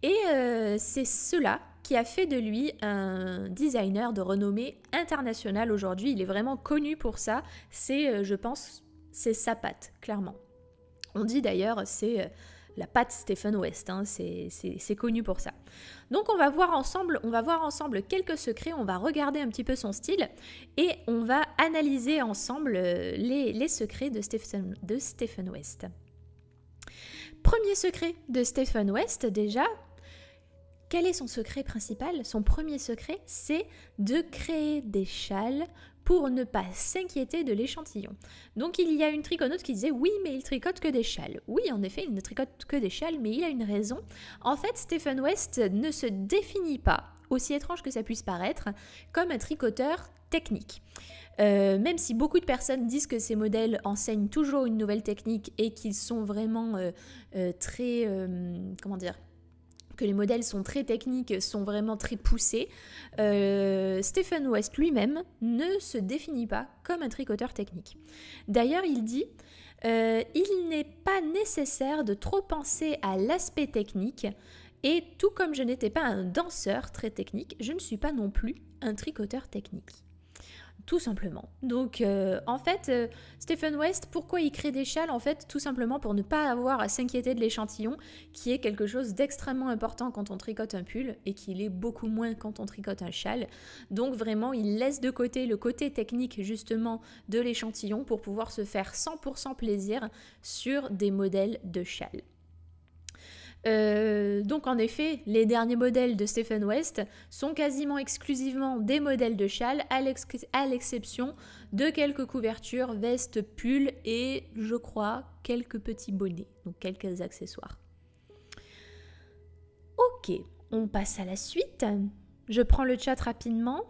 et euh, c'est cela qui a fait de lui un designer de renommée internationale aujourd'hui. Il est vraiment connu pour ça. C'est, euh, je pense, c'est sa patte, clairement. On dit d'ailleurs, c'est euh, la patte Stephen West, hein, c'est connu pour ça. Donc on va voir ensemble, on va voir ensemble quelques secrets, on va regarder un petit peu son style et on va analyser ensemble euh, les, secrets de Stephen, de Stephen West. Premier secret de Stephen West déjà, quel est son secret principal Son premier secret, c'est de créer des châles pour ne pas s'inquiéter de l'échantillon. Donc il y a une tricoteuse qui disait oui mais il tricote que des châles. Oui en effet il ne tricote que des châles mais il a une raison. En fait Stephen West ne se définit pas, aussi étrange que ça puisse paraître, comme un tricoteur technique. Euh, même si beaucoup de personnes disent que ces modèles enseignent toujours une nouvelle technique et qu'ils sont vraiment euh, euh, très... comment dire les modèles sont très techniques, sont vraiment très poussés, euh, Stephen West lui-même ne se définit pas comme un tricoteur technique. D'ailleurs, il dit euh, Il n'est pas nécessaire de trop penser à l'aspect technique, et tout comme je n'étais pas un danseur très technique, je ne suis pas non plus un tricoteur technique tout simplement. Donc euh, en fait, euh, Stephen West, pourquoi il crée des châles En fait, tout simplement pour ne pas avoir à s'inquiéter de l'échantillon, qui est quelque chose d'extrêmement important quand on tricote un pull et qui est beaucoup moins quand on tricote un châle. Donc vraiment, il laisse de côté le côté technique justement de l'échantillon pour pouvoir se faire 100% plaisir sur des modèles de châles. Euh, donc en effet, les derniers modèles de Stephen West sont quasiment exclusivement des modèles de châle, à l'exception de quelques couvertures, vestes, pulls et, je crois, quelques petits bonnets, donc quelques accessoires. Ok, on passe à la suite. Je prends le chat rapidement.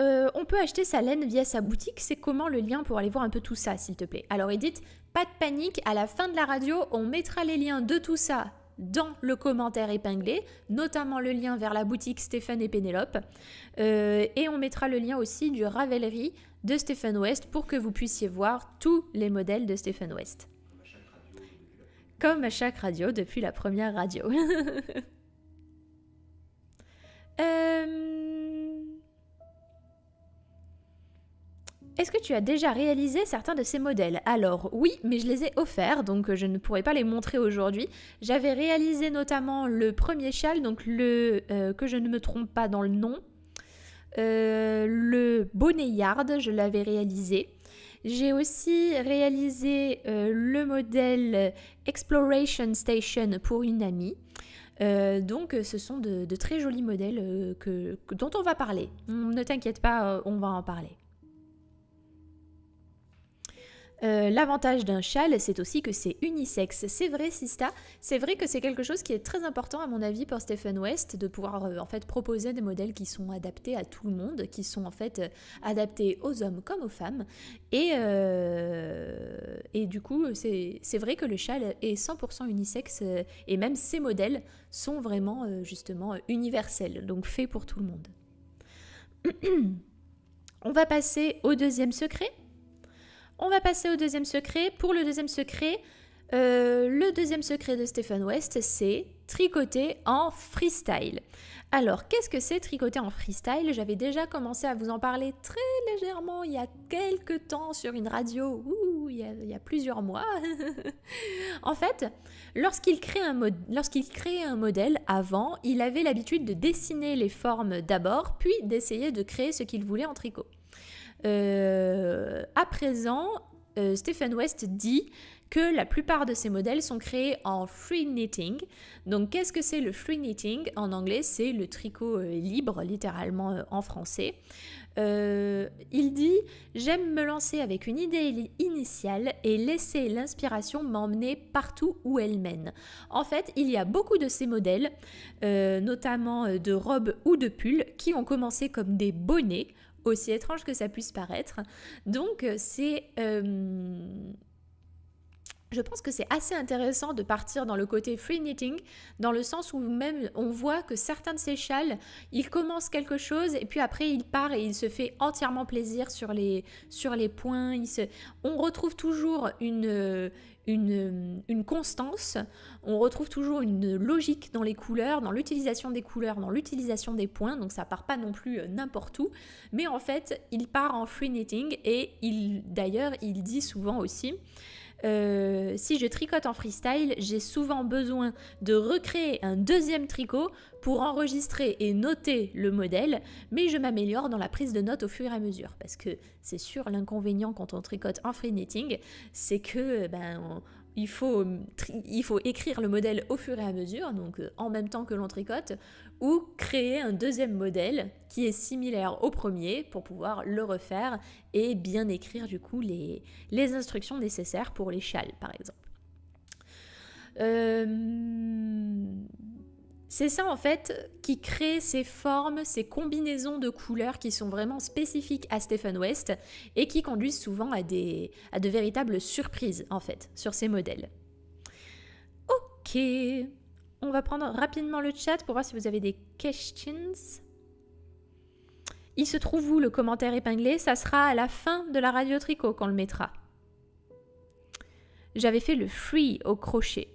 Euh, on peut acheter sa laine via sa boutique. C'est comment le lien pour aller voir un peu tout ça, s'il te plaît Alors Edith, pas de panique, à la fin de la radio, on mettra les liens de tout ça dans le commentaire épinglé, notamment le lien vers la boutique Stéphane et Pénélope. Euh, et on mettra le lien aussi du Ravelry de Stéphane West pour que vous puissiez voir tous les modèles de Stéphane West. Comme à chaque radio depuis la première radio. [LAUGHS] Euh, Est-ce que tu as déjà réalisé certains de ces modèles Alors oui, mais je les ai offerts, donc euh, je ne pourrais pas les montrer aujourd'hui. J'avais réalisé notamment le premier châle, donc le euh, que je ne me trompe pas dans le nom, euh, le bonnet yard, je l'avais réalisé. J'ai aussi réalisé le modèle Exploration Station pour une amie. donc ce sont de, très jolis modèles dont on va parler. Ne t'inquiète pas, on va en parler. Euh, l'avantage d'un châle, c'est aussi que c'est unisexe. C'est vrai, Sista, c'est vrai que c'est quelque chose qui est très important à mon avis pour Stephen West, de pouvoir euh, en fait proposer des modèles qui sont adaptés à tout le monde, qui sont en fait euh, adaptés aux hommes comme aux femmes. Et, et du coup, c'est vrai que le châle est 100% unisexe et même ses modèles sont vraiment justement universels, donc faits pour tout le monde. [CLEARS THROAT] On va passer au deuxième secret, on va passer au deuxième secret. Pour le deuxième secret, euh, le deuxième secret de Stephen West, c'est tricoter en freestyle. Alors, qu'est-ce que c'est tricoter en freestyle J'avais déjà commencé à vous en parler très légèrement il y a quelques temps sur une radio, il, y a, plusieurs mois. [LAUGHS] en fait, lorsqu'il crée, un lorsqu'il crée un modèle avant, il avait l'habitude de dessiner les formes d'abord, puis d'essayer de créer ce qu'il voulait en tricot. Euh, à présent, euh, Stephen West dit que la plupart de ces modèles sont créés en free knitting. Donc qu'est-ce que c'est le free knitting En anglais, c'est le tricot euh, libre, littéralement en français. il dit ⁇ J'aime me lancer avec une idée initiale et laisser l'inspiration m'emmener partout où elle mène. ⁇ En fait, il y a beaucoup de ces modèles, notamment de robes ou de pulls, qui ont commencé comme des bonnets aussi étrange que ça puisse paraître. Donc euh, c'est euh, je pense que c'est assez intéressant de partir dans le côté free knitting, dans le sens où même on voit que certains de ces châles, ils commencent quelque chose et puis après il part et il se fait entièrement plaisir sur les, sur les points. On retrouve toujours une, une, constance, on retrouve toujours une logique dans les couleurs, dans l'utilisation des couleurs, dans l'utilisation des points, donc ça part pas non plus euh, n'importe où, mais en fait il part en free knitting et d'ailleurs il dit souvent aussi euh, si je tricote en freestyle, j'ai souvent besoin de recréer un deuxième tricot pour enregistrer et noter le modèle, mais je m'améliore dans la prise de notes au fur et à mesure. Parce que c'est sûr, l'inconvénient quand on tricote en free knitting, c'est que ben, il, faut, il faut écrire le modèle au fur et à mesure, donc euh, en même temps que l'on tricote, ou créer un deuxième modèle qui est similaire au premier pour pouvoir le refaire et bien écrire du coup les, les instructions nécessaires pour les châles par exemple. Euh, c'est ça en fait qui crée ces formes, ces combinaisons de couleurs qui sont vraiment spécifiques à Stephen West et qui conduisent souvent à, des, à de véritables surprises en fait sur ces modèles. Ok. On va prendre rapidement le chat pour voir si vous avez des questions. Il se trouve où le commentaire épinglé Ça sera à la fin de la radio tricot qu'on le mettra. J'avais fait le free au crochet.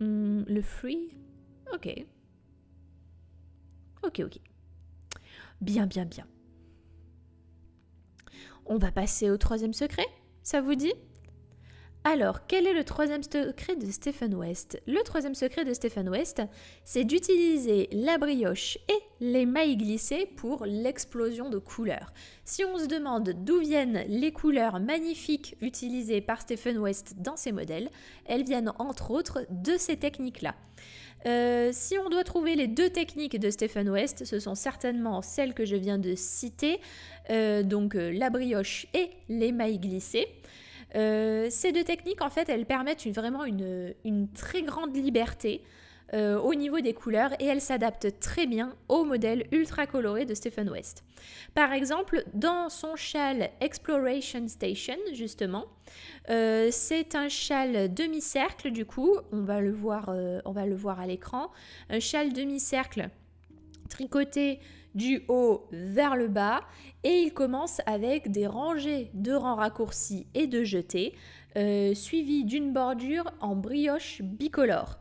Hmm, le free Ok. Ok, ok. Bien, bien, bien. On va passer au troisième secret, ça vous dit alors, quel est le troisième secret de Stephen West Le troisième secret de Stephen West, c'est d'utiliser la brioche et les mailles glissées pour l'explosion de couleurs. Si on se demande d'où viennent les couleurs magnifiques utilisées par Stephen West dans ses modèles, elles viennent entre autres de ces techniques-là. Euh, si on doit trouver les deux techniques de Stephen West, ce sont certainement celles que je viens de citer, euh, donc euh, la brioche et les mailles glissées. Euh, ces deux techniques, en fait, elles permettent une, vraiment une, très grande liberté euh, au niveau des couleurs et elles s'adaptent très bien au modèle ultra coloré de Stephen West. Par exemple, dans son châle Exploration Station, justement, euh, c'est un châle demi-cercle, du coup, on va le voir, on va le voir à l'écran, un châle demi-cercle tricoté du haut vers le bas et il commence avec des rangées de rangs raccourcis et de jetés, euh, d'une bordure en brioche bicolore.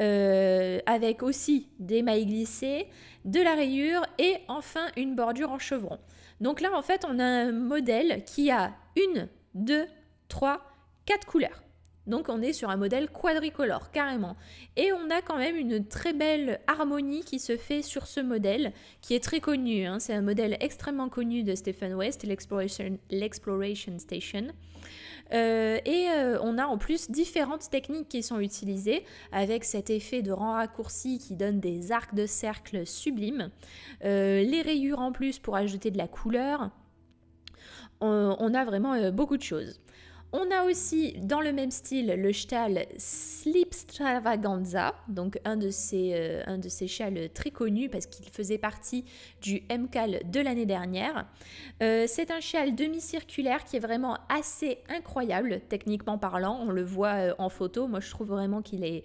Euh, avec aussi des mailles glissées, de la rayure et enfin une bordure en chevron. Donc là en fait on a un modèle qui a une, deux, trois, quatre couleurs. Donc on est sur un modèle quadricolore carrément. Et on a quand même une très belle harmonie qui se fait sur ce modèle, qui est très connu. Hein. C'est un modèle extrêmement connu de Stephen West, l'Exploration Station. Euh, et euh, on a en plus différentes techniques qui sont utilisées avec cet effet de rang raccourci qui donne des arcs de cercle sublimes, euh, les rayures en plus pour ajouter de la couleur. on a vraiment beaucoup de choses. On a aussi dans le même style le châle Slipstravaganza, donc un de ces, euh, un de ces châles très connus parce qu'il faisait partie du MCAL de l'année dernière. Euh, c'est un châle demi-circulaire qui est vraiment assez incroyable techniquement parlant. On le voit euh, en photo. Moi, je trouve vraiment qu'il est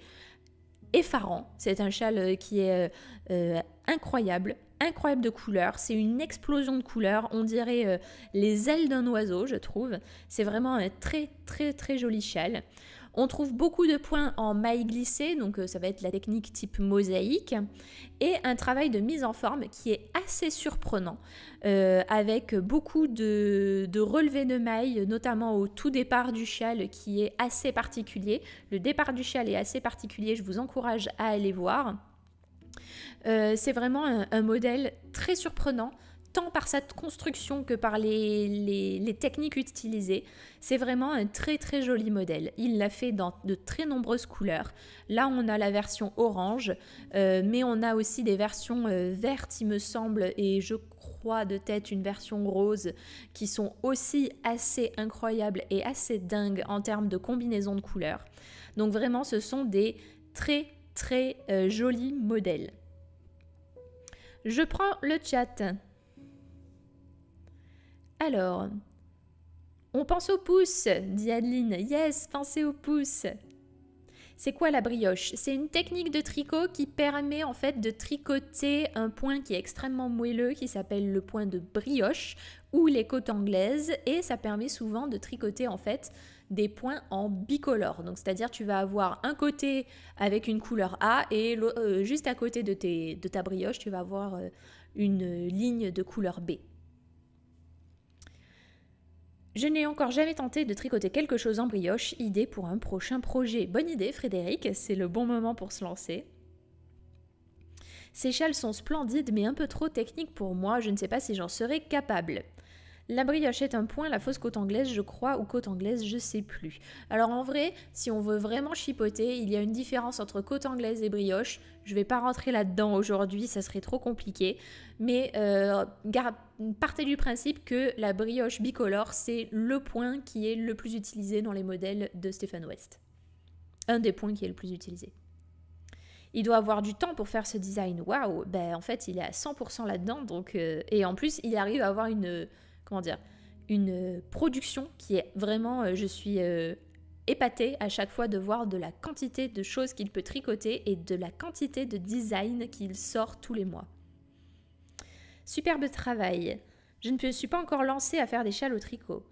effarant. C'est un châle qui est incroyable incroyable de couleurs, c'est une explosion de couleurs, on dirait euh, les ailes d'un oiseau, je trouve. C'est vraiment un euh, très très très joli châle. On trouve beaucoup de points en maille glissée, donc euh, ça va être la technique type mosaïque, et un travail de mise en forme qui est assez surprenant, avec beaucoup de, de relevés de mailles, notamment au tout départ du châle qui est assez particulier. Le départ du châle est assez particulier, je vous encourage à aller voir. Euh, c'est vraiment un, modèle très surprenant, tant par sa construction que par les, techniques utilisées. C'est vraiment un très très joli modèle. Il l'a fait dans de très nombreuses couleurs. Là, on a la version orange, euh, mais on a aussi des versions euh, vertes, il me semble, et je crois de tête une version rose, qui sont aussi assez incroyables et assez dingues en termes de combinaison de couleurs. Donc vraiment, ce sont des très très euh, joli modèle. Je prends le chat. Alors, on pense aux pouces, dit Adeline. Yes, pensez au pouce. C'est quoi la brioche C'est une technique de tricot qui permet en fait de tricoter un point qui est extrêmement moelleux, qui s'appelle le point de brioche ou les côtes anglaises, et ça permet souvent de tricoter en fait des points en bicolore. Donc c'est-à-dire tu vas avoir un côté avec une couleur A et euh, juste à côté de, de, ta brioche, tu vas avoir euh, une ligne de couleur B. Je n'ai encore jamais tenté de tricoter quelque chose en brioche, idée pour un prochain projet. Bonne idée Frédéric, c'est le bon moment pour se lancer. Ces châles sont splendides mais un peu trop techniques pour moi, je ne sais pas si j'en serais capable. La brioche est un point, la fausse côte anglaise, je crois, ou côte anglaise, je sais plus. Alors en vrai, si on veut vraiment chipoter, il y a une différence entre côte anglaise et brioche. Je vais pas rentrer là-dedans aujourd'hui, ça serait trop compliqué. Mais euh, partez du principe que la brioche bicolore, c'est le point qui est le plus utilisé dans les modèles de Stéphane West. Un des points qui est le plus utilisé. Il doit avoir du temps pour faire ce design. Waouh, ben en fait, il est à 100% là-dedans. Donc, euh, et en plus, il arrive à avoir une comment dire, une euh, production qui est vraiment, euh, je suis euh, épatée à chaque fois de voir de la quantité de choses qu'il peut tricoter et de la quantité de design qu'il sort tous les mois. Superbe travail. Je ne suis pas encore lancée à faire des châles au tricot.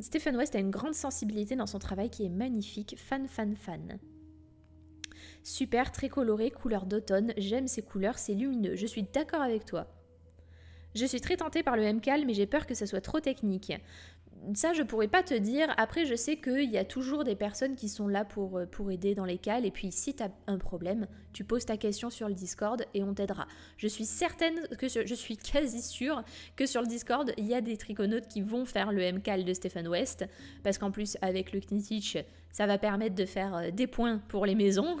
Stephen West a une grande sensibilité dans son travail qui est magnifique. Fan, fan, fan. Super, très coloré, couleur d'automne. J'aime ces couleurs, c'est lumineux. Je suis d'accord avec toi. Je suis très tentée par le MCAL, mais j'ai peur que ça soit trop technique. Ça, je pourrais pas te dire. Après, je sais qu'il y a toujours des personnes qui sont là pour, euh, pour aider dans les cales. Et puis, si tu as un problème, tu poses ta question sur le Discord et on t'aidera. Je suis certaine que je suis quasi sûre que sur le Discord, il y a des triconautes qui vont faire le MCAL de Stephen West. Parce qu'en plus, avec le Knitich, ça va permettre de faire euh, des points pour les maisons.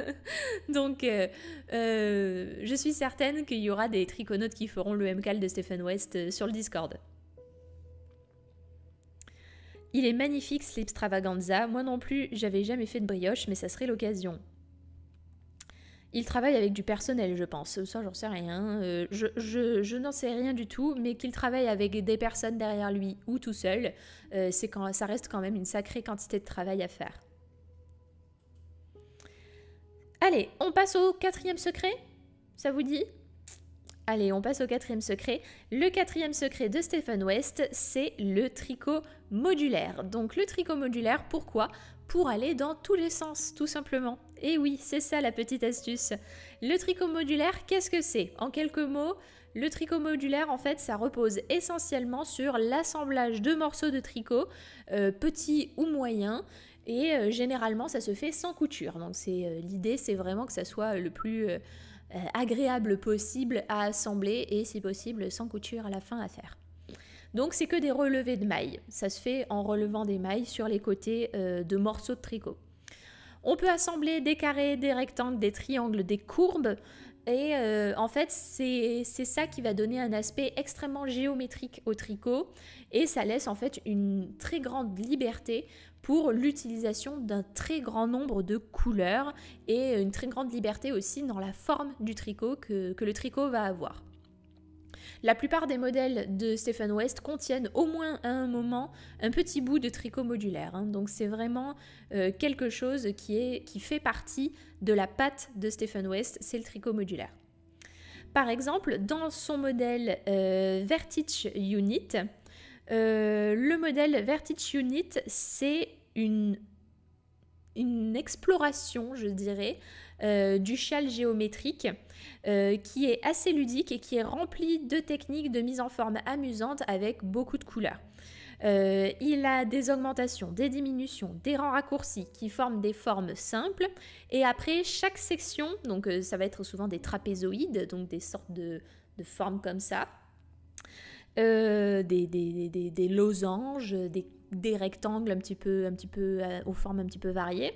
[LAUGHS] Donc, euh, euh, je suis certaine qu'il y aura des triconautes qui feront le MCAL de Stephen West sur le Discord. Il est magnifique Slipstravaganza. Moi non plus, j'avais jamais fait de brioche, mais ça serait l'occasion. Il travaille avec du personnel, je pense. Ça, j'en sais rien. Euh, je, n'en sais rien du tout, mais qu'il travaille avec des personnes derrière lui ou tout seul, euh, quand, ça reste quand même une sacrée quantité de travail à faire. Allez, on passe au quatrième secret Ça vous dit Allez, on passe au quatrième secret. Le quatrième secret de Stephen West, c'est le tricot modulaire. Donc le tricot modulaire, pourquoi Pour aller dans tous les sens, tout simplement. Et eh oui, c'est ça la petite astuce. Le tricot modulaire, qu'est-ce que c'est En quelques mots, le tricot modulaire, en fait, ça repose essentiellement sur l'assemblage de morceaux de tricot, euh, petits ou moyens, et euh, généralement, ça se fait sans couture. Donc, euh, l'idée, c'est vraiment que ça soit le plus agréable possible à assembler et, si possible, sans couture à la fin à faire. Donc, c'est que des relevés de mailles. Ça se fait en relevant des mailles sur les côtés de morceaux de tricot. On peut assembler des carrés, des rectangles, des triangles, des courbes. Et euh, en fait, c'est ça qui va donner un aspect extrêmement géométrique au tricot. Et ça laisse en fait une très grande liberté pour l'utilisation d'un très grand nombre de couleurs et une très grande liberté aussi dans la forme du tricot que le tricot va avoir. La plupart des modèles de Stephen West contiennent au moins à un moment un petit bout de tricot modulaire. Hein. Donc c'est vraiment euh, quelque chose qui, est, qui fait partie de la patte de Stephen West, c'est le tricot modulaire. Par exemple, dans son modèle euh, Unit, euh, le modèle Vertich Unit, c'est une, une exploration, je dirais, euh, du châle géométrique euh, qui est assez ludique et qui est rempli de techniques de mise en forme amusante avec beaucoup de couleurs. Euh, il a des augmentations, des diminutions, des rangs raccourcis qui forment des formes simples. Et après, chaque section, donc ça va être souvent des trapézoïdes, donc des sortes de, formes comme ça, des, des, losanges, des, rectangles un petit peu, un petit peu, aux formes un petit peu variées.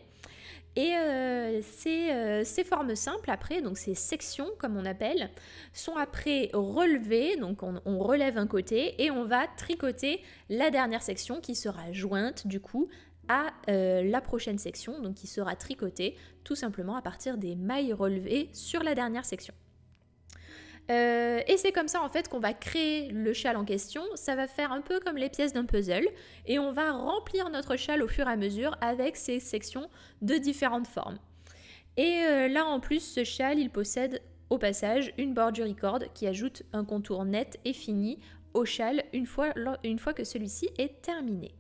Et euh, euh, ces, formes simples, après, donc ces sections, comme on appelle, sont après relevées. Donc on, relève un côté et on va tricoter la dernière section qui sera jointe, du coup, à euh, la prochaine section, donc qui sera tricotée tout simplement à partir des mailles relevées sur la dernière section. Euh, et c'est comme ça en fait qu'on va créer le châle en question. Ça va faire un peu comme les pièces d'un puzzle et on va remplir notre châle au fur et à mesure avec ces sections de différentes formes. Et euh, là en plus ce châle il possède au passage une bordure qui ajoute un contour net et fini au châle une fois, une fois que celui-ci est terminé.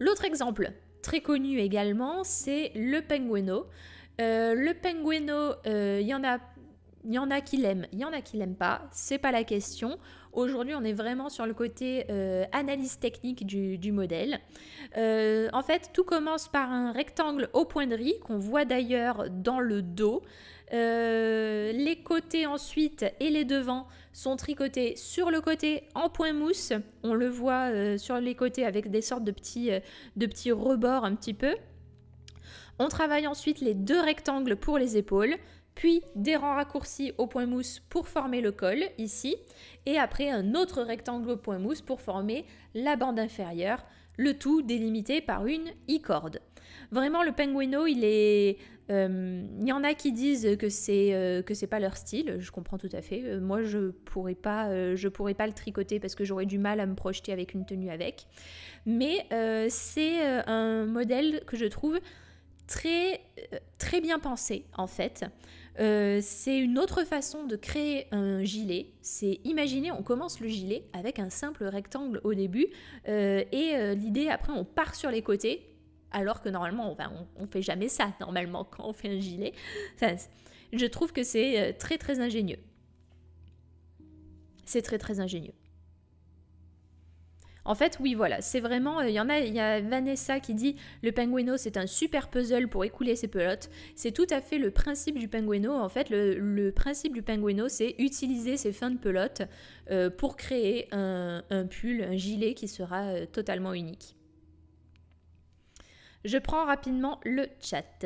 L'autre exemple, très connu également, c'est le penguino. Euh, le penguino, il y en a il y en a qui l'aiment, il y en a qui l'aiment pas, c'est pas la question. Aujourd'hui, on est vraiment sur le côté euh, analyse technique du, modèle. Euh, en fait, tout commence par un rectangle au point de riz qu'on voit d'ailleurs dans le dos. Euh, les côtés ensuite et les devants sont tricotés sur le côté en point mousse. On le voit sur les côtés avec des sortes de petits, de petits rebords un petit peu. On travaille ensuite les deux rectangles pour les épaules, puis des rangs raccourcis au point mousse pour former le col ici, et après un autre rectangle au point mousse pour former la bande inférieure, le tout délimité par une i-corde. Vraiment, le penguino, il est... Euh, il y en a qui disent euh, que c'est pas leur style, je comprends tout à fait. Euh, moi, je pourrais pas, je pourrais pas le tricoter parce que j'aurais du mal à me projeter avec une tenue avec. Mais c'est un modèle que je trouve très très bien pensé en fait. Euh, c'est une autre façon de créer un gilet. C'est imaginer, on commence le gilet avec un simple rectangle au début euh, et euh, l'idée après on part sur les côtés alors que normalement on, on, fait jamais ça [LAUGHS] normalement quand on fait un gilet. je trouve que c'est très très ingénieux. C'est très très ingénieux. En fait, oui, voilà, c'est vraiment. Euh, il y en a, il y a Vanessa qui dit le Penguino, c'est un super puzzle pour écouler ses pelotes. C'est tout à fait le principe du pinguino. En fait, le, principe du pinguino, c'est utiliser ses fins de pelote euh, pour créer un, pull, un gilet qui sera euh, totalement unique. Je prends rapidement le chat.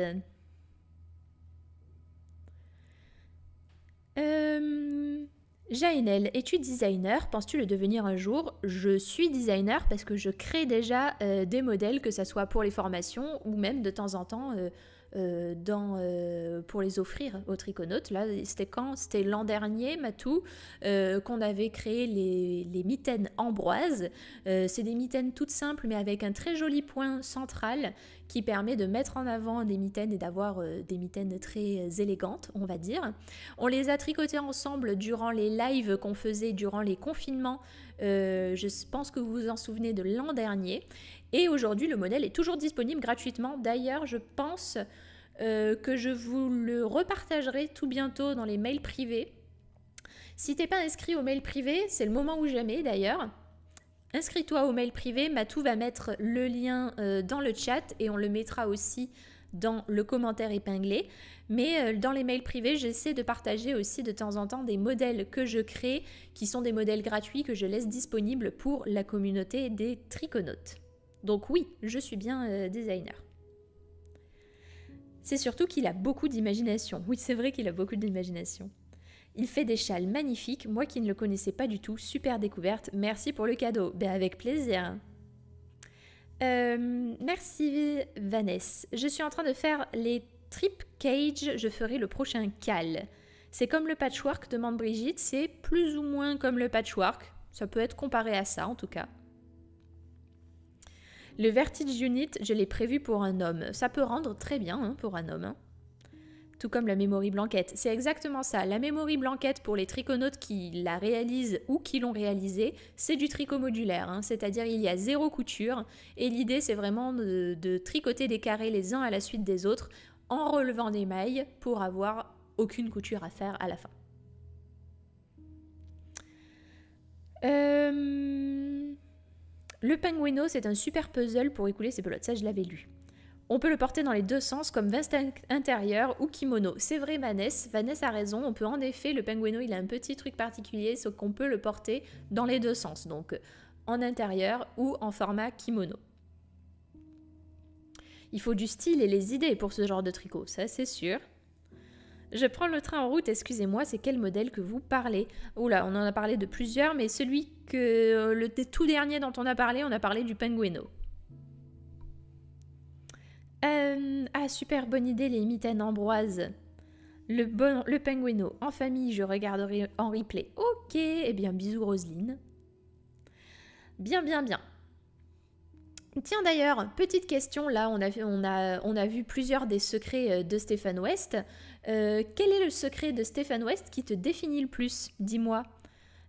Jainel, es-tu designer Penses-tu le devenir un jour Je suis designer parce que je crée déjà euh, des modèles, que ce soit pour les formations ou même de temps en temps euh, euh, euh, pour les offrir aux triconautes. Là, c'était quand C'était l'an dernier, Matou, euh, qu'on avait créé les, les mitaines ambroises. c'est des mitaines toutes simples, mais avec un très joli point central qui permet de mettre en avant des mitaines et d'avoir des mitaines très élégantes, on va dire. On les a tricotées ensemble durant les lives qu'on faisait durant les confinements euh, je pense que vous vous en souvenez de l'an dernier. Et aujourd'hui, le modèle est toujours disponible gratuitement. D'ailleurs, je pense euh, que je vous le repartagerai tout bientôt dans les mails privés. Si t'es pas inscrit au mail privé, c'est le moment ou jamais d'ailleurs. Inscris-toi au mail privé, Matou va mettre le lien euh, dans le chat et on le mettra aussi dans le commentaire épinglé. Mais euh, dans les mails privés, j'essaie de partager aussi de temps en temps des modèles que je crée, qui sont des modèles gratuits que je laisse disponibles pour la communauté des triconautes. Donc oui, je suis bien euh, designer. C'est surtout qu'il a beaucoup d'imagination. Oui, c'est vrai qu'il a beaucoup d'imagination. Il fait des châles magnifiques, moi qui ne le connaissais pas du tout, super découverte, merci pour le cadeau. Ben avec plaisir. Euh, merci Vanessa. Je suis en train de faire les trip cage, je ferai le prochain cal. C'est comme le patchwork, demande Brigitte, c'est plus ou moins comme le patchwork. Ça peut être comparé à ça en tout cas. Le vertige unit, je l'ai prévu pour un homme. Ça peut rendre très bien hein, pour un homme. Hein tout comme la mémoire blanquette. C'est exactement ça. La mémoire blanquette, pour les triconautes qui la réalisent ou qui l'ont réalisée, c'est du tricot modulaire, hein. c'est-à-dire il y a zéro couture, et l'idée c'est vraiment de, tricoter des carrés les uns à la suite des autres en relevant des mailles pour avoir aucune couture à faire à la fin. Euh, le pinguino, c'est un super puzzle pour écouler ses pelotes, ça je l'avais lu. On peut le porter dans les deux sens comme veste intérieure ou kimono. C'est vrai Vanessa, Vanessa a raison, on peut en effet, le pinguino il a un petit truc particulier, c'est qu'on peut le porter dans les deux sens, donc en intérieur ou en format kimono. Il faut du style et les idées pour ce genre de tricot, ça c'est sûr. Je prends le train en route, excusez-moi, c'est quel modèle que vous parlez Oula, on en a parlé de plusieurs, mais celui que le tout dernier dont on a parlé, on a parlé du pinguino. Euh, ah, super bonne idée, les mitaines Ambroise. Le, le pinguino, en famille, je regarderai en replay. Ok, eh bien, bisous, Roseline. Bien, bien, bien. Tiens d'ailleurs, petite question, là on a, on a, vu plusieurs des secrets euh, de Stéphane West. Euh, quel est le secret de Stéphane West qui te définit le plus Dis-moi.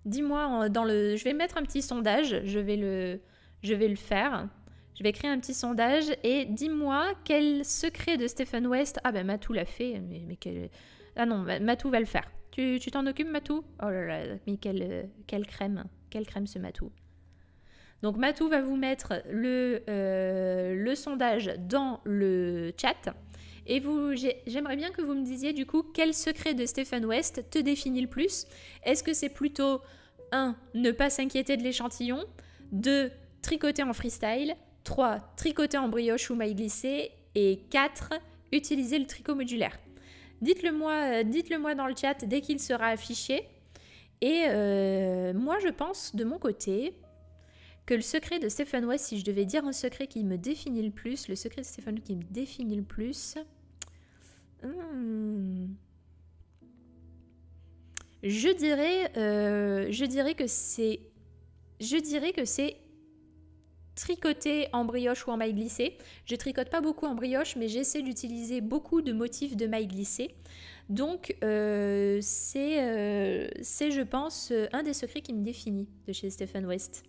Dis-moi dans le... Je vais mettre un petit sondage, je vais le, je vais le faire. Je vais créer un petit sondage et dis-moi quel secret de Stephen West. Ah ben Matou l'a fait, mais, mais quel... Ah non, bah, Matou va le faire. Tu t'en occupes, Matou Oh là là, mais quelle, crème Quelle crème ce Matou donc Matou va vous mettre le, euh, le sondage dans le chat. Et vous, j'aimerais bien que vous me disiez du coup quel secret de Stephen West te définit le plus. Est-ce que c'est plutôt 1. Ne pas s'inquiéter de l'échantillon 2. Tricoter en freestyle 3. Tricoter en brioche ou maille glissée. Et 4. Utiliser le tricot modulaire. Dites-le moi, euh, dites -le moi dans le chat dès qu'il sera affiché. Et euh, moi, je pense de mon côté que le secret de Stephen West, si je devais dire un secret qui me définit le plus, le secret de Stephen qui me définit le plus. Hmm, je dirais, euh, je dirais que c'est, je dirais que c'est tricoter en brioche ou en maille glissée. Je tricote pas beaucoup en brioche, mais j'essaie d'utiliser beaucoup de motifs de maille glissée. Donc euh, euh, c'est, je pense, euh, un des secrets qui me définit de chez Stephen West.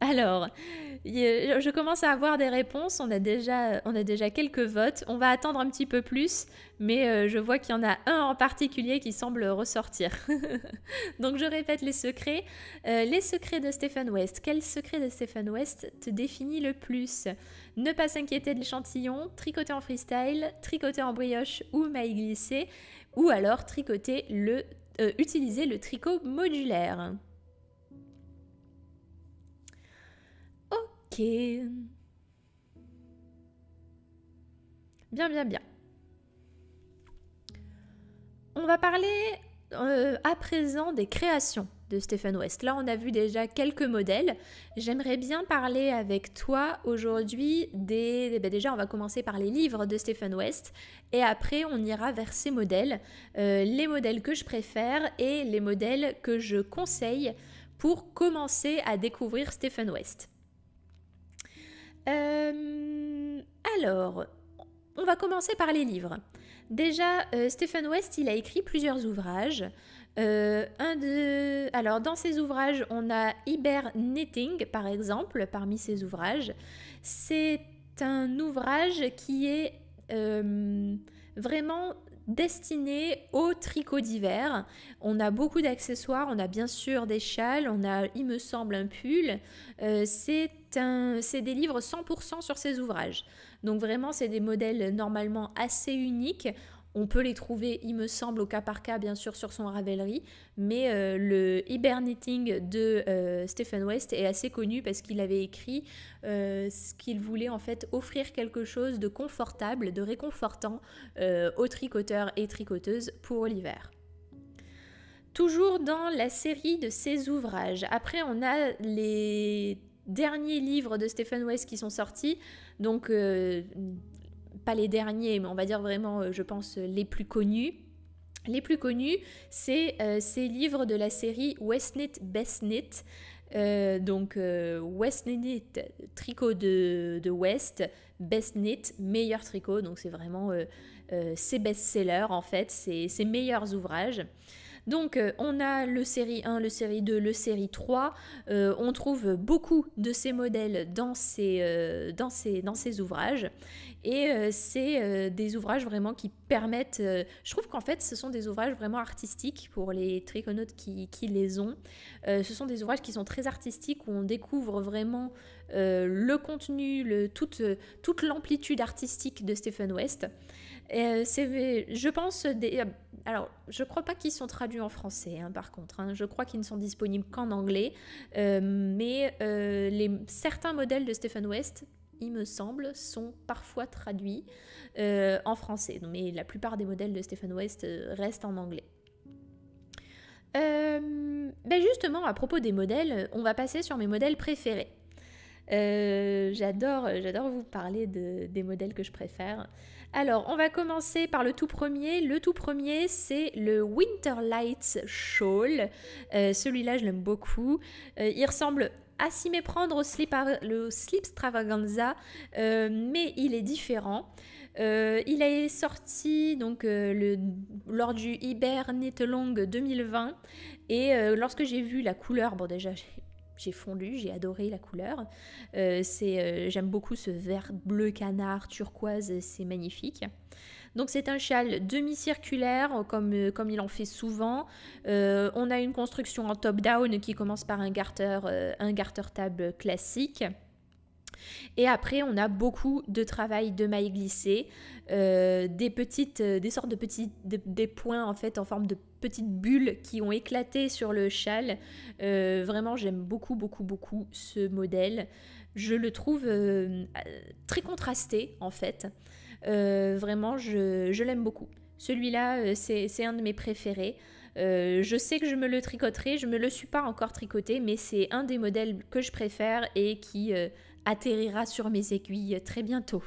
Alors, je commence à avoir des réponses. On a déjà, quelques votes. On va attendre un petit peu plus, mais euh, je vois qu'il y en a un en particulier qui semble ressortir. [LAUGHS] Donc, je répète les secrets. Euh, les secrets de Stéphane West. Quel secret de Stéphane West te définit le plus Ne pas s'inquiéter de l'échantillon, tricoter en freestyle, tricoter en brioche ou maille glissée, ou alors tricoter le, euh, utiliser le tricot modulaire. Bien, bien, bien. On va parler euh, à présent des créations de Stephen West. Là, on a vu déjà quelques modèles. J'aimerais bien parler avec toi aujourd'hui des... Eh ben, déjà, on va commencer par les livres de Stephen West et après, on ira vers ses modèles, euh, les modèles que je préfère et les modèles que je conseille pour commencer à découvrir Stephen West. Euh, alors, on va commencer par les livres. Déjà, euh, Stephen West, il a écrit plusieurs ouvrages. Euh, un de... Alors, dans ses ouvrages, on a Hibernating, par exemple, parmi ses ouvrages. C'est un ouvrage qui est vraiment destiné aux tricots d'hiver. On a beaucoup d'accessoires, on a bien sûr des châles, on a, il me semble, un pull. Euh, c'est des livres 100% sur ces ouvrages. Donc vraiment, c'est des modèles normalement assez uniques. On peut les trouver, il me semble, au cas par cas, bien sûr, sur son Ravelry, mais euh, le hibernating de euh, Stephen West est assez connu parce qu'il avait écrit euh, ce qu'il voulait en fait offrir quelque chose de confortable, de réconfortant aux tricoteurs et tricoteuses pour l'hiver. Toujours dans la série de ses ouvrages, après on a les derniers livres de Stephen West qui sont sortis, donc pas les derniers, mais on va dire vraiment, euh, je pense, euh, les plus connus. Les plus connus, c'est euh, ces livres de la série West Knit, Best Knit, donc West Knit, tricot de, de West, Knit, meilleur tricot. Donc c'est vraiment ses best-sellers en fait, c'est ses meilleurs ouvrages. Donc euh, on a le série 1, le série 2, le série 3. Euh, on trouve beaucoup de ces modèles dans ces, euh, dans ouvrages. Et c'est des ouvrages vraiment qui permettent... je trouve qu'en fait ce sont des ouvrages vraiment artistiques pour les triconautes qui, les ont. ce sont des ouvrages qui sont très artistiques où on découvre vraiment le contenu, toute, toute l'amplitude artistique de Stephen West. je pense, des alors, je ne crois pas qu'ils sont traduits en français, hein, par contre. Hein. Je crois qu'ils ne sont disponibles qu'en anglais. Euh, mais euh, certains modèles de Stephen West, il me semble, sont parfois traduits euh, en français. Mais la plupart des modèles de Stephen West restent en anglais. Ben, justement, à propos des modèles, on va passer sur mes modèles préférés. Euh, j'adore, euh, j'adore vous parler des modèles que je préfère. Alors, on va commencer par le tout premier. Le tout premier, c'est le Winter Lights Shawl. Euh, celui-là, je l'aime beaucoup. il ressemble à s'y méprendre au slip, le slip Stravaganza, mais il est différent. il est sorti donc lors du Hibernate Long 2020 et lorsque j'ai vu la couleur, bon déjà j'ai fondu, j'ai adoré la couleur. Euh, euh, j'aime beaucoup ce vert bleu canard turquoise, c'est magnifique. Donc c'est un châle demi-circulaire comme, euh, comme il en fait souvent. on a une construction en top-down qui commence par un garter, un garter table classique. Et après, on a beaucoup de travail de mailles glissées, euh, des petites, euh, des sortes de petits, des points en fait en forme de petites bulles qui ont éclaté sur le châle. Euh, vraiment, j'aime beaucoup, beaucoup, beaucoup ce modèle. Je le trouve très contrasté en fait. vraiment, je, l'aime beaucoup. Celui-là, c'est un de mes préférés. je sais que je me le tricoterai, je me le suis pas encore tricoté, mais c'est un des modèles que je préfère et qui, atterrira sur mes aiguilles très bientôt,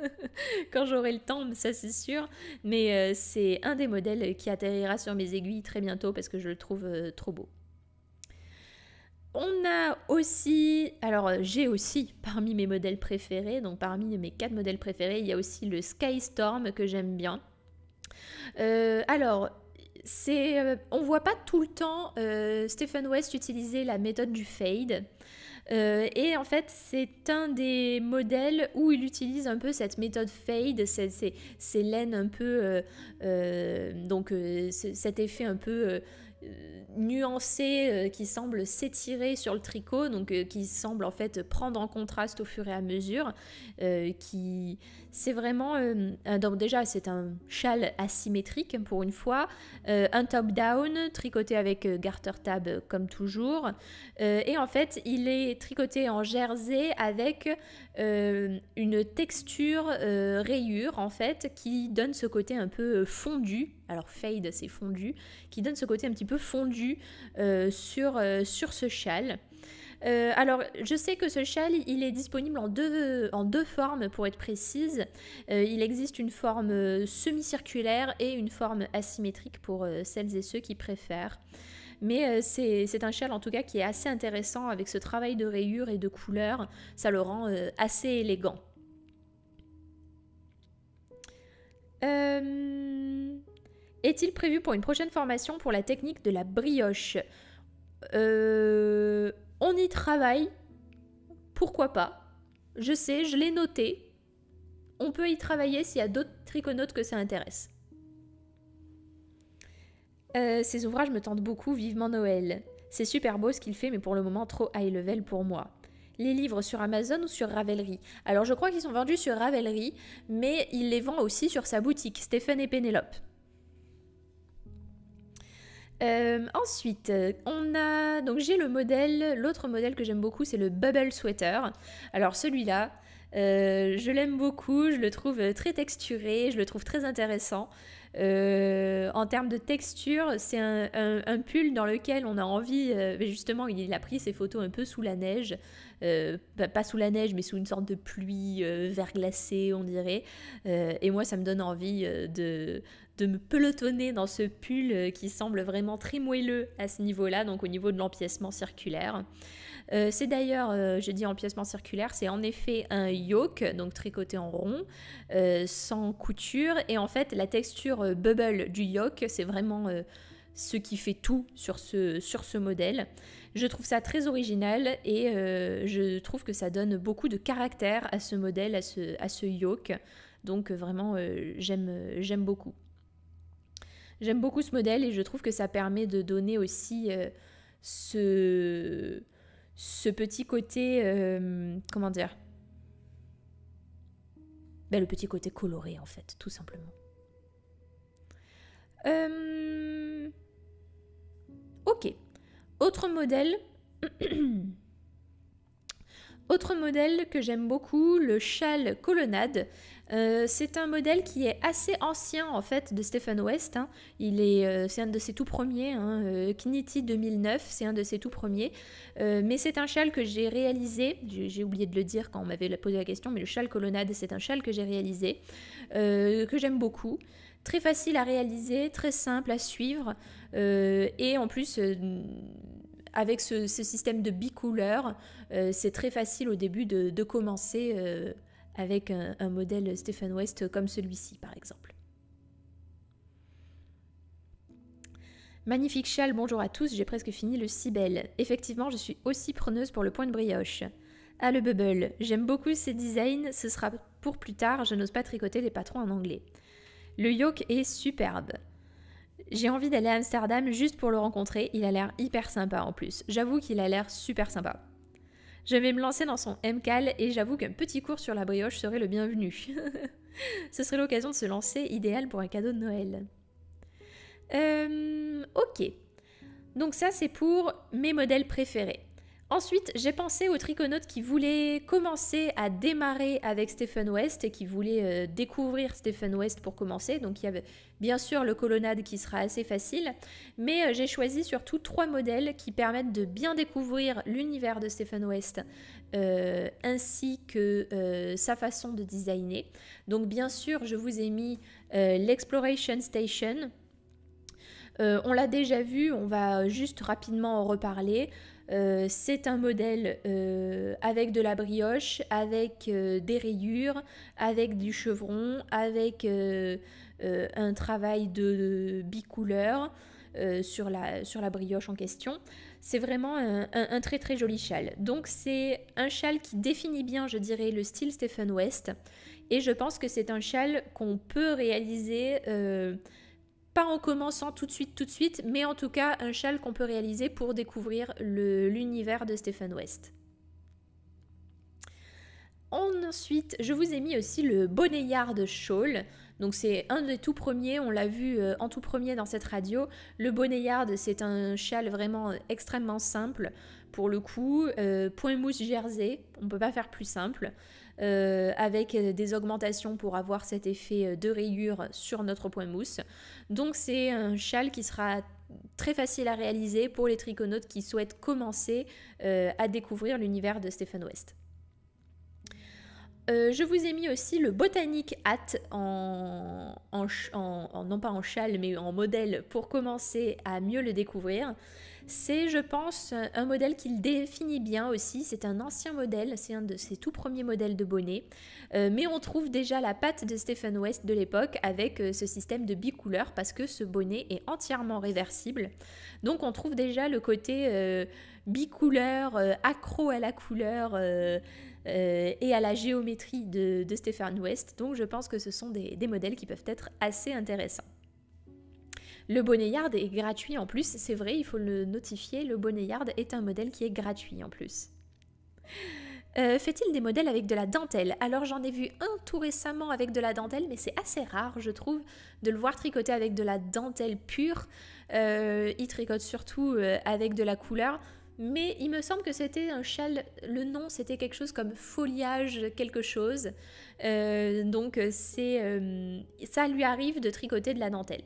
[LAUGHS] quand j'aurai le temps, ça c'est sûr, mais euh, c'est un des modèles qui atterrira sur mes aiguilles très bientôt parce que je le trouve euh, trop beau. On a aussi, alors euh, j'ai aussi parmi mes modèles préférés, donc parmi mes quatre modèles préférés, il y a aussi le Skystorm que j'aime bien. alors, c'est, on voit pas tout le temps Stephen West utiliser la méthode du fade. Euh, et en fait, c'est un des modèles où il utilise un peu cette méthode fade, ces, laines un peu... Euh, euh, donc cet effet un peu... nuancé qui semble s'étirer sur le tricot, donc qui semble en fait prendre en contraste au fur et à mesure, qui c'est vraiment euh, donc déjà c'est un châle asymétrique pour une fois, euh, un top down tricoté avec euh, garter tab comme toujours, et en fait il est tricoté en jersey avec une texture rayure en fait qui donne ce côté un peu fondu. Alors fade c'est fondu, qui donne ce côté un petit peu fondu sur, sur ce châle. Euh, alors, je sais que ce châle, il est disponible en deux, en deux formes, pour être précise. Euh, il existe une forme euh, semi-circulaire et une forme asymétrique pour celles et ceux qui préfèrent. Mais c'est un châle en tout cas qui est assez intéressant avec ce travail de rayures et de couleurs. Ça le rend assez élégant. Est-il prévu pour une prochaine formation pour la technique de la brioche on y travaille, pourquoi pas Je sais, je l'ai noté. On peut y travailler s'il y a d'autres triconautes que ça intéresse. Euh, ces ouvrages me tentent beaucoup, vivement Noël. C'est super beau ce qu'il fait, mais pour le moment trop high level pour moi. Les livres sur Amazon ou sur Ravelry Alors je crois qu'ils sont vendus sur Ravelry, mais il les vend aussi sur sa boutique, Stéphane et Pénélope. Euh, ensuite, euh, on a donc j'ai le modèle, l'autre modèle que j'aime beaucoup, c'est le Bubble Sweater. Alors celui-là, euh, je l'aime beaucoup, je le trouve très texturé, je le trouve très intéressant. en termes de texture, c'est un, pull dans lequel on a envie, justement, il a pris ses photos un peu sous la neige, pas sous la neige, mais sous une sorte de pluie verglacée, on dirait. et moi, ça me donne envie de, de me pelotonner dans ce pull euh, qui semble vraiment très moelleux à ce niveau-là, donc au niveau de l'empiècement circulaire. Euh, c'est d'ailleurs, euh, je dis dit empiècement circulaire, c'est en effet un yoke, donc tricoté en rond, sans couture. Et en fait, la texture bubble du yoke, c'est vraiment ce qui fait tout sur ce, sur ce modèle. Je trouve ça très original et je trouve que ça donne beaucoup de caractère à ce modèle, à à ce yoke. Donc vraiment, j'aime beaucoup. J'aime beaucoup ce modèle et je trouve que ça permet de donner aussi euh, ce, petit côté, euh, comment dire ben, Le petit côté coloré en fait, tout simplement. Euh, ok. Autre modèle. [CLEARS THROAT] Autre modèle que j'aime beaucoup, le châle colonnade. Euh, c'est un modèle qui est assez ancien en fait de Stephen West. Hein. Il est, euh, c'est un de ses tout premiers. Hein. 2009, euh, c'est un de ses tout premiers. mais c'est un châle que j'ai réalisé. J'ai oublié de le dire quand on m'avait posé la question, mais le châle colonnade, c'est un châle que j'ai réalisé, que j'aime beaucoup. Très facile à réaliser, très simple à suivre, et en plus avec ce, système de bicouleurs, c'est très facile au début de, commencer euh, avec un, modèle Stephen West comme celui-ci par exemple. Magnifique châle, bonjour à tous, j'ai presque fini le Cybelle. Effectivement, je suis aussi preneuse pour le point de brioche. Ah le bubble, j'aime beaucoup ses designs, ce sera pour plus tard, je n'ose pas tricoter les patrons en anglais. Le yoke est superbe. J'ai envie d'aller à Amsterdam juste pour le rencontrer, il a l'air hyper sympa en plus. J'avoue qu'il a l'air super sympa. Je vais me lancer dans son MCAL et j'avoue qu'un petit cours sur la brioche serait le bienvenu. [LAUGHS] Ce serait l'occasion de se lancer, idéal pour un cadeau de Noël. Euh, ok. Donc ça c'est pour mes modèles préférés. Ensuite, j'ai pensé aux triconautes qui voulaient commencer à démarrer avec Stephen West et qui voulaient euh, découvrir Stephen West pour commencer. Donc il y avait bien sûr le colonnade qui sera assez facile, mais euh, j'ai choisi surtout trois modèles qui permettent de bien découvrir l'univers de Stephen West euh, ainsi que sa façon de designer. Donc bien sûr, je vous ai mis l'Exploration Station. on l'a déjà vu, on va juste rapidement en reparler. Euh, c'est un modèle euh, avec de la brioche, avec euh, des rayures, avec du chevron, avec un travail de, bicouleur sur, la, sur la brioche en question. C'est vraiment un, très très joli châle. Donc c'est un châle qui définit bien, je dirais, le style Stephen West. Et je pense que c'est un châle qu'on peut réaliser pas en commençant tout de suite, tout de suite, mais en tout cas un châle qu'on peut réaliser pour découvrir l'univers de Stephen West. Ensuite, je vous ai mis aussi le bonnet Shawl. Donc c'est un des tout premiers, on l'a vu euh, en tout premier dans cette radio. Le bonnet c'est un châle vraiment extrêmement simple pour le coup. Euh, point mousse jersey, on ne peut pas faire plus simple. Euh, avec euh, des augmentations pour avoir cet effet euh, de rayure sur notre point mousse. Donc c'est un châle qui sera très facile à réaliser pour les triconautes qui souhaitent commencer à découvrir l'univers de Stephen West. je vous ai mis aussi le Botanic Hat en, non pas en châle mais en modèle pour commencer à mieux le découvrir. C'est, je pense, euh, un modèle qu'il définit bien aussi. C'est un ancien modèle, c'est un de ses tout premiers modèles de bonnet. Euh, mais on trouve déjà la patte de Stephen West de l'époque avec euh, ce système de bicouleur parce que ce bonnet est entièrement réversible. Donc on trouve déjà le côté bicouleur, accro à la couleur et à la géométrie de, Stephen West. Donc je pense que ce sont des modèles qui peuvent être assez intéressants. Le yard est gratuit en plus, c'est vrai, il faut le notifier, le yard est un modèle qui est gratuit en plus. Euh, fait-il des modèles avec de la dentelle Alors j'en ai vu un tout récemment avec de la dentelle, mais c'est assez rare, je trouve, de le voir tricoter avec de la dentelle pure. Euh, il tricote surtout euh, avec de la couleur. Mais il me semble que c'était un châle, le nom c'était quelque chose comme foliage quelque chose. donc c'est ça lui arrive de tricoter de la dentelle.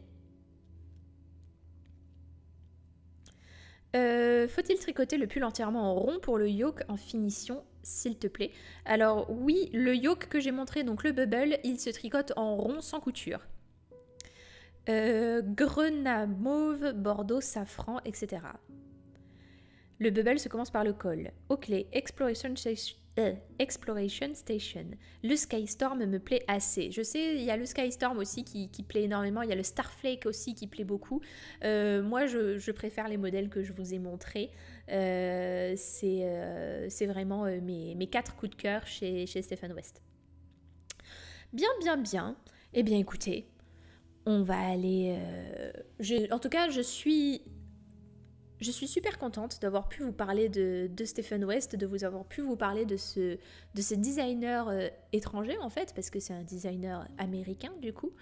Euh, faut-il tricoter le pull entièrement en rond pour le yoke en finition, s'il te plaît Alors oui, le yoke que j'ai montré, donc le bubble, il se tricote en rond sans couture. Euh, grenat, mauve, bordeaux, safran, etc. Le bubble se commence par le col. Ok, exploration euh, exploration Station. Le Skystorm me plaît assez. Je sais, il y a le Skystorm aussi qui, plaît énormément, il y a le Starflake aussi qui plaît beaucoup. Euh, moi, je, préfère les modèles que je vous ai montrés. Euh, c'est vraiment mes, quatre coups de cœur chez, chez Stephen West. Bien, bien, bien. Eh bien, écoutez, on va aller... en tout cas, je suis je suis super contente d'avoir pu vous parler de, Stephen West, de vous avoir pu vous parler de ce, de designer euh, étranger en fait, parce que c'est un designer américain du coup,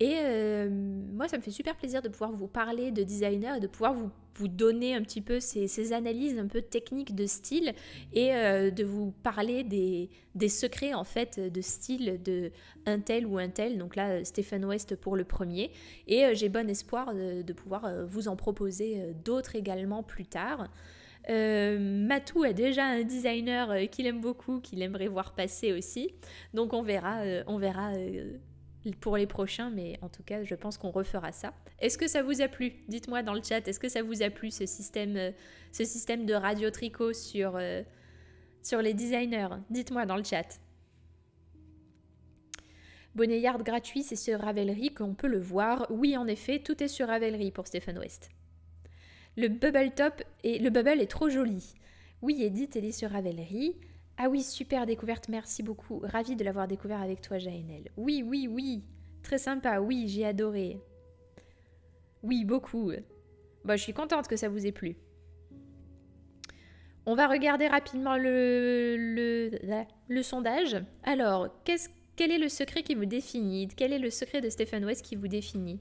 et euh, moi, ça me fait super plaisir de pouvoir vous parler de designer de pouvoir vous, vous donner un petit peu ces, analyses un peu techniques de style et euh, de vous parler des, des, secrets en fait de style de un tel ou un tel. Donc là, Stéphane West pour le premier. Et euh, j'ai bon espoir de, pouvoir vous en proposer d'autres également plus tard. Euh, Matou a déjà un designer qu'il aime beaucoup, qu'il aimerait voir passer aussi. Donc on verra, on verra pour les prochains, mais en tout cas, je pense qu'on refera ça. Est-ce que ça vous a plu Dites-moi dans le chat, est-ce que ça vous a plu ce système, euh, de radio tricot sur, euh, sur les designers Dites-moi dans le chat. Bonneillarde gratuit, c'est sur Ravelry qu'on peut le voir. Oui, en effet, tout est sur Ravelry pour Stephen West. Le bubble top et le bubble est trop joli. Oui, Edith, elle est sur Ravelry. Ah oui, super découverte, merci beaucoup. ravi de l'avoir découvert avec toi, Jaenel. Oui, oui, oui. Très sympa, oui, j'ai adoré. Oui, beaucoup. Bah, je suis contente que ça vous ait plu. On va regarder rapidement le, le, sondage. Alors, quel est le secret qui vous définit Quel est le secret de Stephen West qui vous définit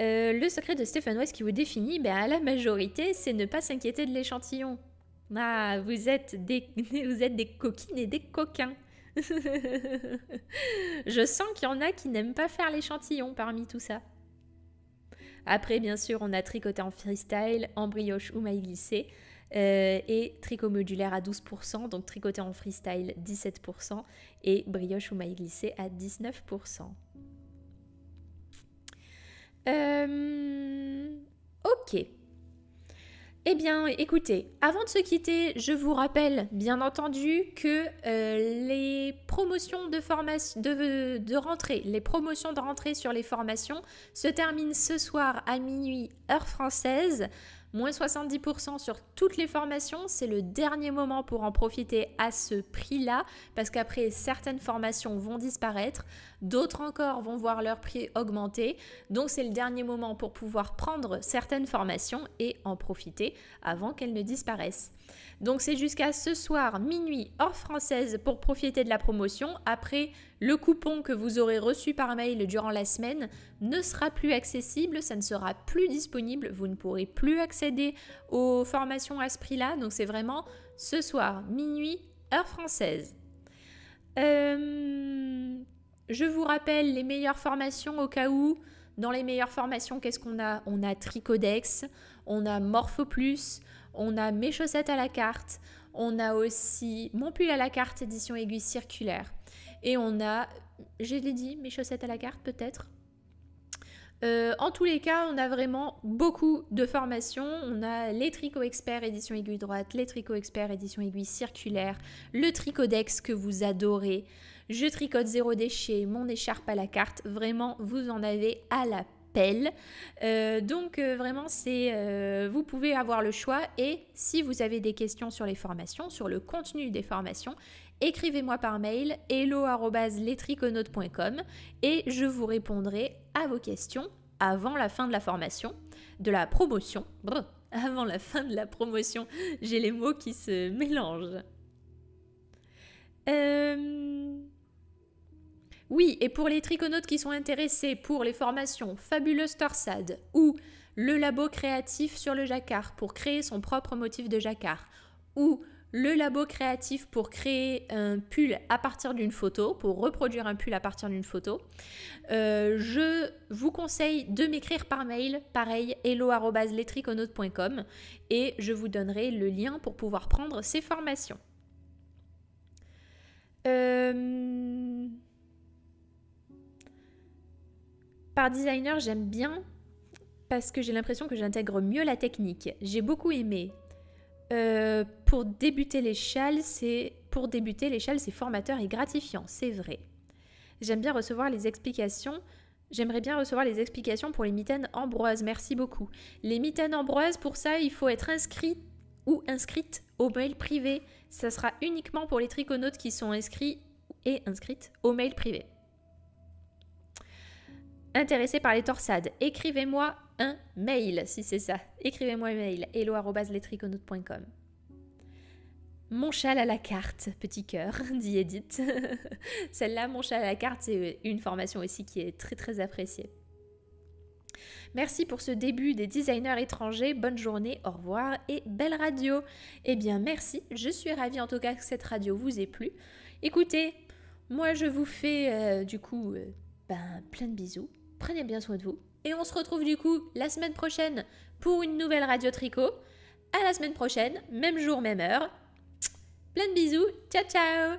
euh, Le secret de Stephen West qui vous définit, ben, à la majorité, c'est ne pas s'inquiéter de l'échantillon. Ah, vous êtes des, [LAUGHS] vous êtes des coquines et des coquins. [LAUGHS] Je sens qu'il y en a qui n'aiment pas faire l'échantillon parmi tout ça. Après, bien sûr, on a tricoté en freestyle, en brioche ou maille glissée. Euh, et tricot modulaire à 12%, donc tricoté en freestyle 17% et brioche ou maille glissée à 19%. Euh, ok. Eh bien, écoutez, avant de se quitter, je vous rappelle bien entendu que euh, les promotions de, formation, de rentrée, les promotions de rentrée sur les formations se terminent ce soir à minuit heure française. Moins 70% sur toutes les formations, c'est le dernier moment pour en profiter à ce prix-là, parce qu'après certaines formations vont disparaître, d'autres encore vont voir leur prix augmenter, donc c'est le dernier moment pour pouvoir prendre certaines formations et en profiter avant qu'elles ne disparaissent. Donc c'est jusqu'à ce soir minuit hors française pour profiter de la promotion, après le coupon que vous aurez reçu par mail durant la semaine ne sera plus accessible, ça ne sera plus disponible, vous ne pourrez plus accéder aux formations à ce prix-là. Donc c'est vraiment ce soir, minuit, heure française. Euh, je vous rappelle les meilleures formations au cas où. Dans les meilleures formations, qu'est-ce qu'on a On a Tricodex, on a Morpho Plus, on a Mes chaussettes à la carte, on a aussi Mon pull à la carte édition aiguille circulaire. Et on a, je l'ai dit, mes chaussettes à la carte peut-être. Euh, en tous les cas, on a vraiment beaucoup de formations. On a les tricots experts édition aiguille droite, les tricots experts édition aiguille circulaire, le tricodex que vous adorez, je tricote zéro déchet, mon écharpe à la carte. Vraiment, vous en avez à la pelle. Euh, donc euh, vraiment, c'est vous pouvez avoir le choix. Et si vous avez des questions sur les formations, sur le contenu des formations, écrivez-moi par mail hello@letriconote.com et je vous répondrai à vos questions avant la fin de la formation, de la promotion. avant la fin de la promotion, j'ai les mots qui se mélangent. Euh, oui, et pour les triconautes qui sont intéressés pour les formations Fabuleuse Torsade ou le labo créatif sur le jacquard pour créer son propre motif de jacquard ou le labo créatif pour créer un pull à partir d'une photo, pour reproduire un pull à partir d'une photo. Euh, je vous conseille de m'écrire par mail, pareil, hello.letriconautes.com et je vous donnerai le lien pour pouvoir prendre ces formations. Euh, par designer, j'aime bien parce que j'ai l'impression que j'intègre mieux la technique. J'ai beaucoup aimé euh, pour débuter l'échelle, c'est pour débuter l'échelle, c'est formateur et gratifiant, c'est vrai. J'aime bien recevoir les explications. J'aimerais bien recevoir les explications pour les mitaines Ambroise. Merci beaucoup. Les mitaines Ambroise, pour ça, il faut être inscrit ou inscrite au mail privé. Ça sera uniquement pour les triconautes qui sont inscrits et inscrites au mail privé intéressé par les torsades, écrivez-moi un mail si c'est ça. Écrivez-moi un mail Mon châle à la carte, petit cœur, [LAUGHS] dit Edith. [LAUGHS] Celle-là, mon châle à la carte, c'est euh, une formation aussi qui est très très appréciée. Merci pour ce début des designers étrangers. Bonne journée, au revoir et belle radio. Eh bien, merci. Je suis ravie en tout cas que cette radio vous ait plu. Écoutez, moi je vous fais euh, du coup euh, ben, plein de bisous Prenez bien soin de vous. Et on se retrouve du coup la semaine prochaine pour une nouvelle radio tricot. À la semaine prochaine, même jour, même heure. Plein de bisous. Ciao, ciao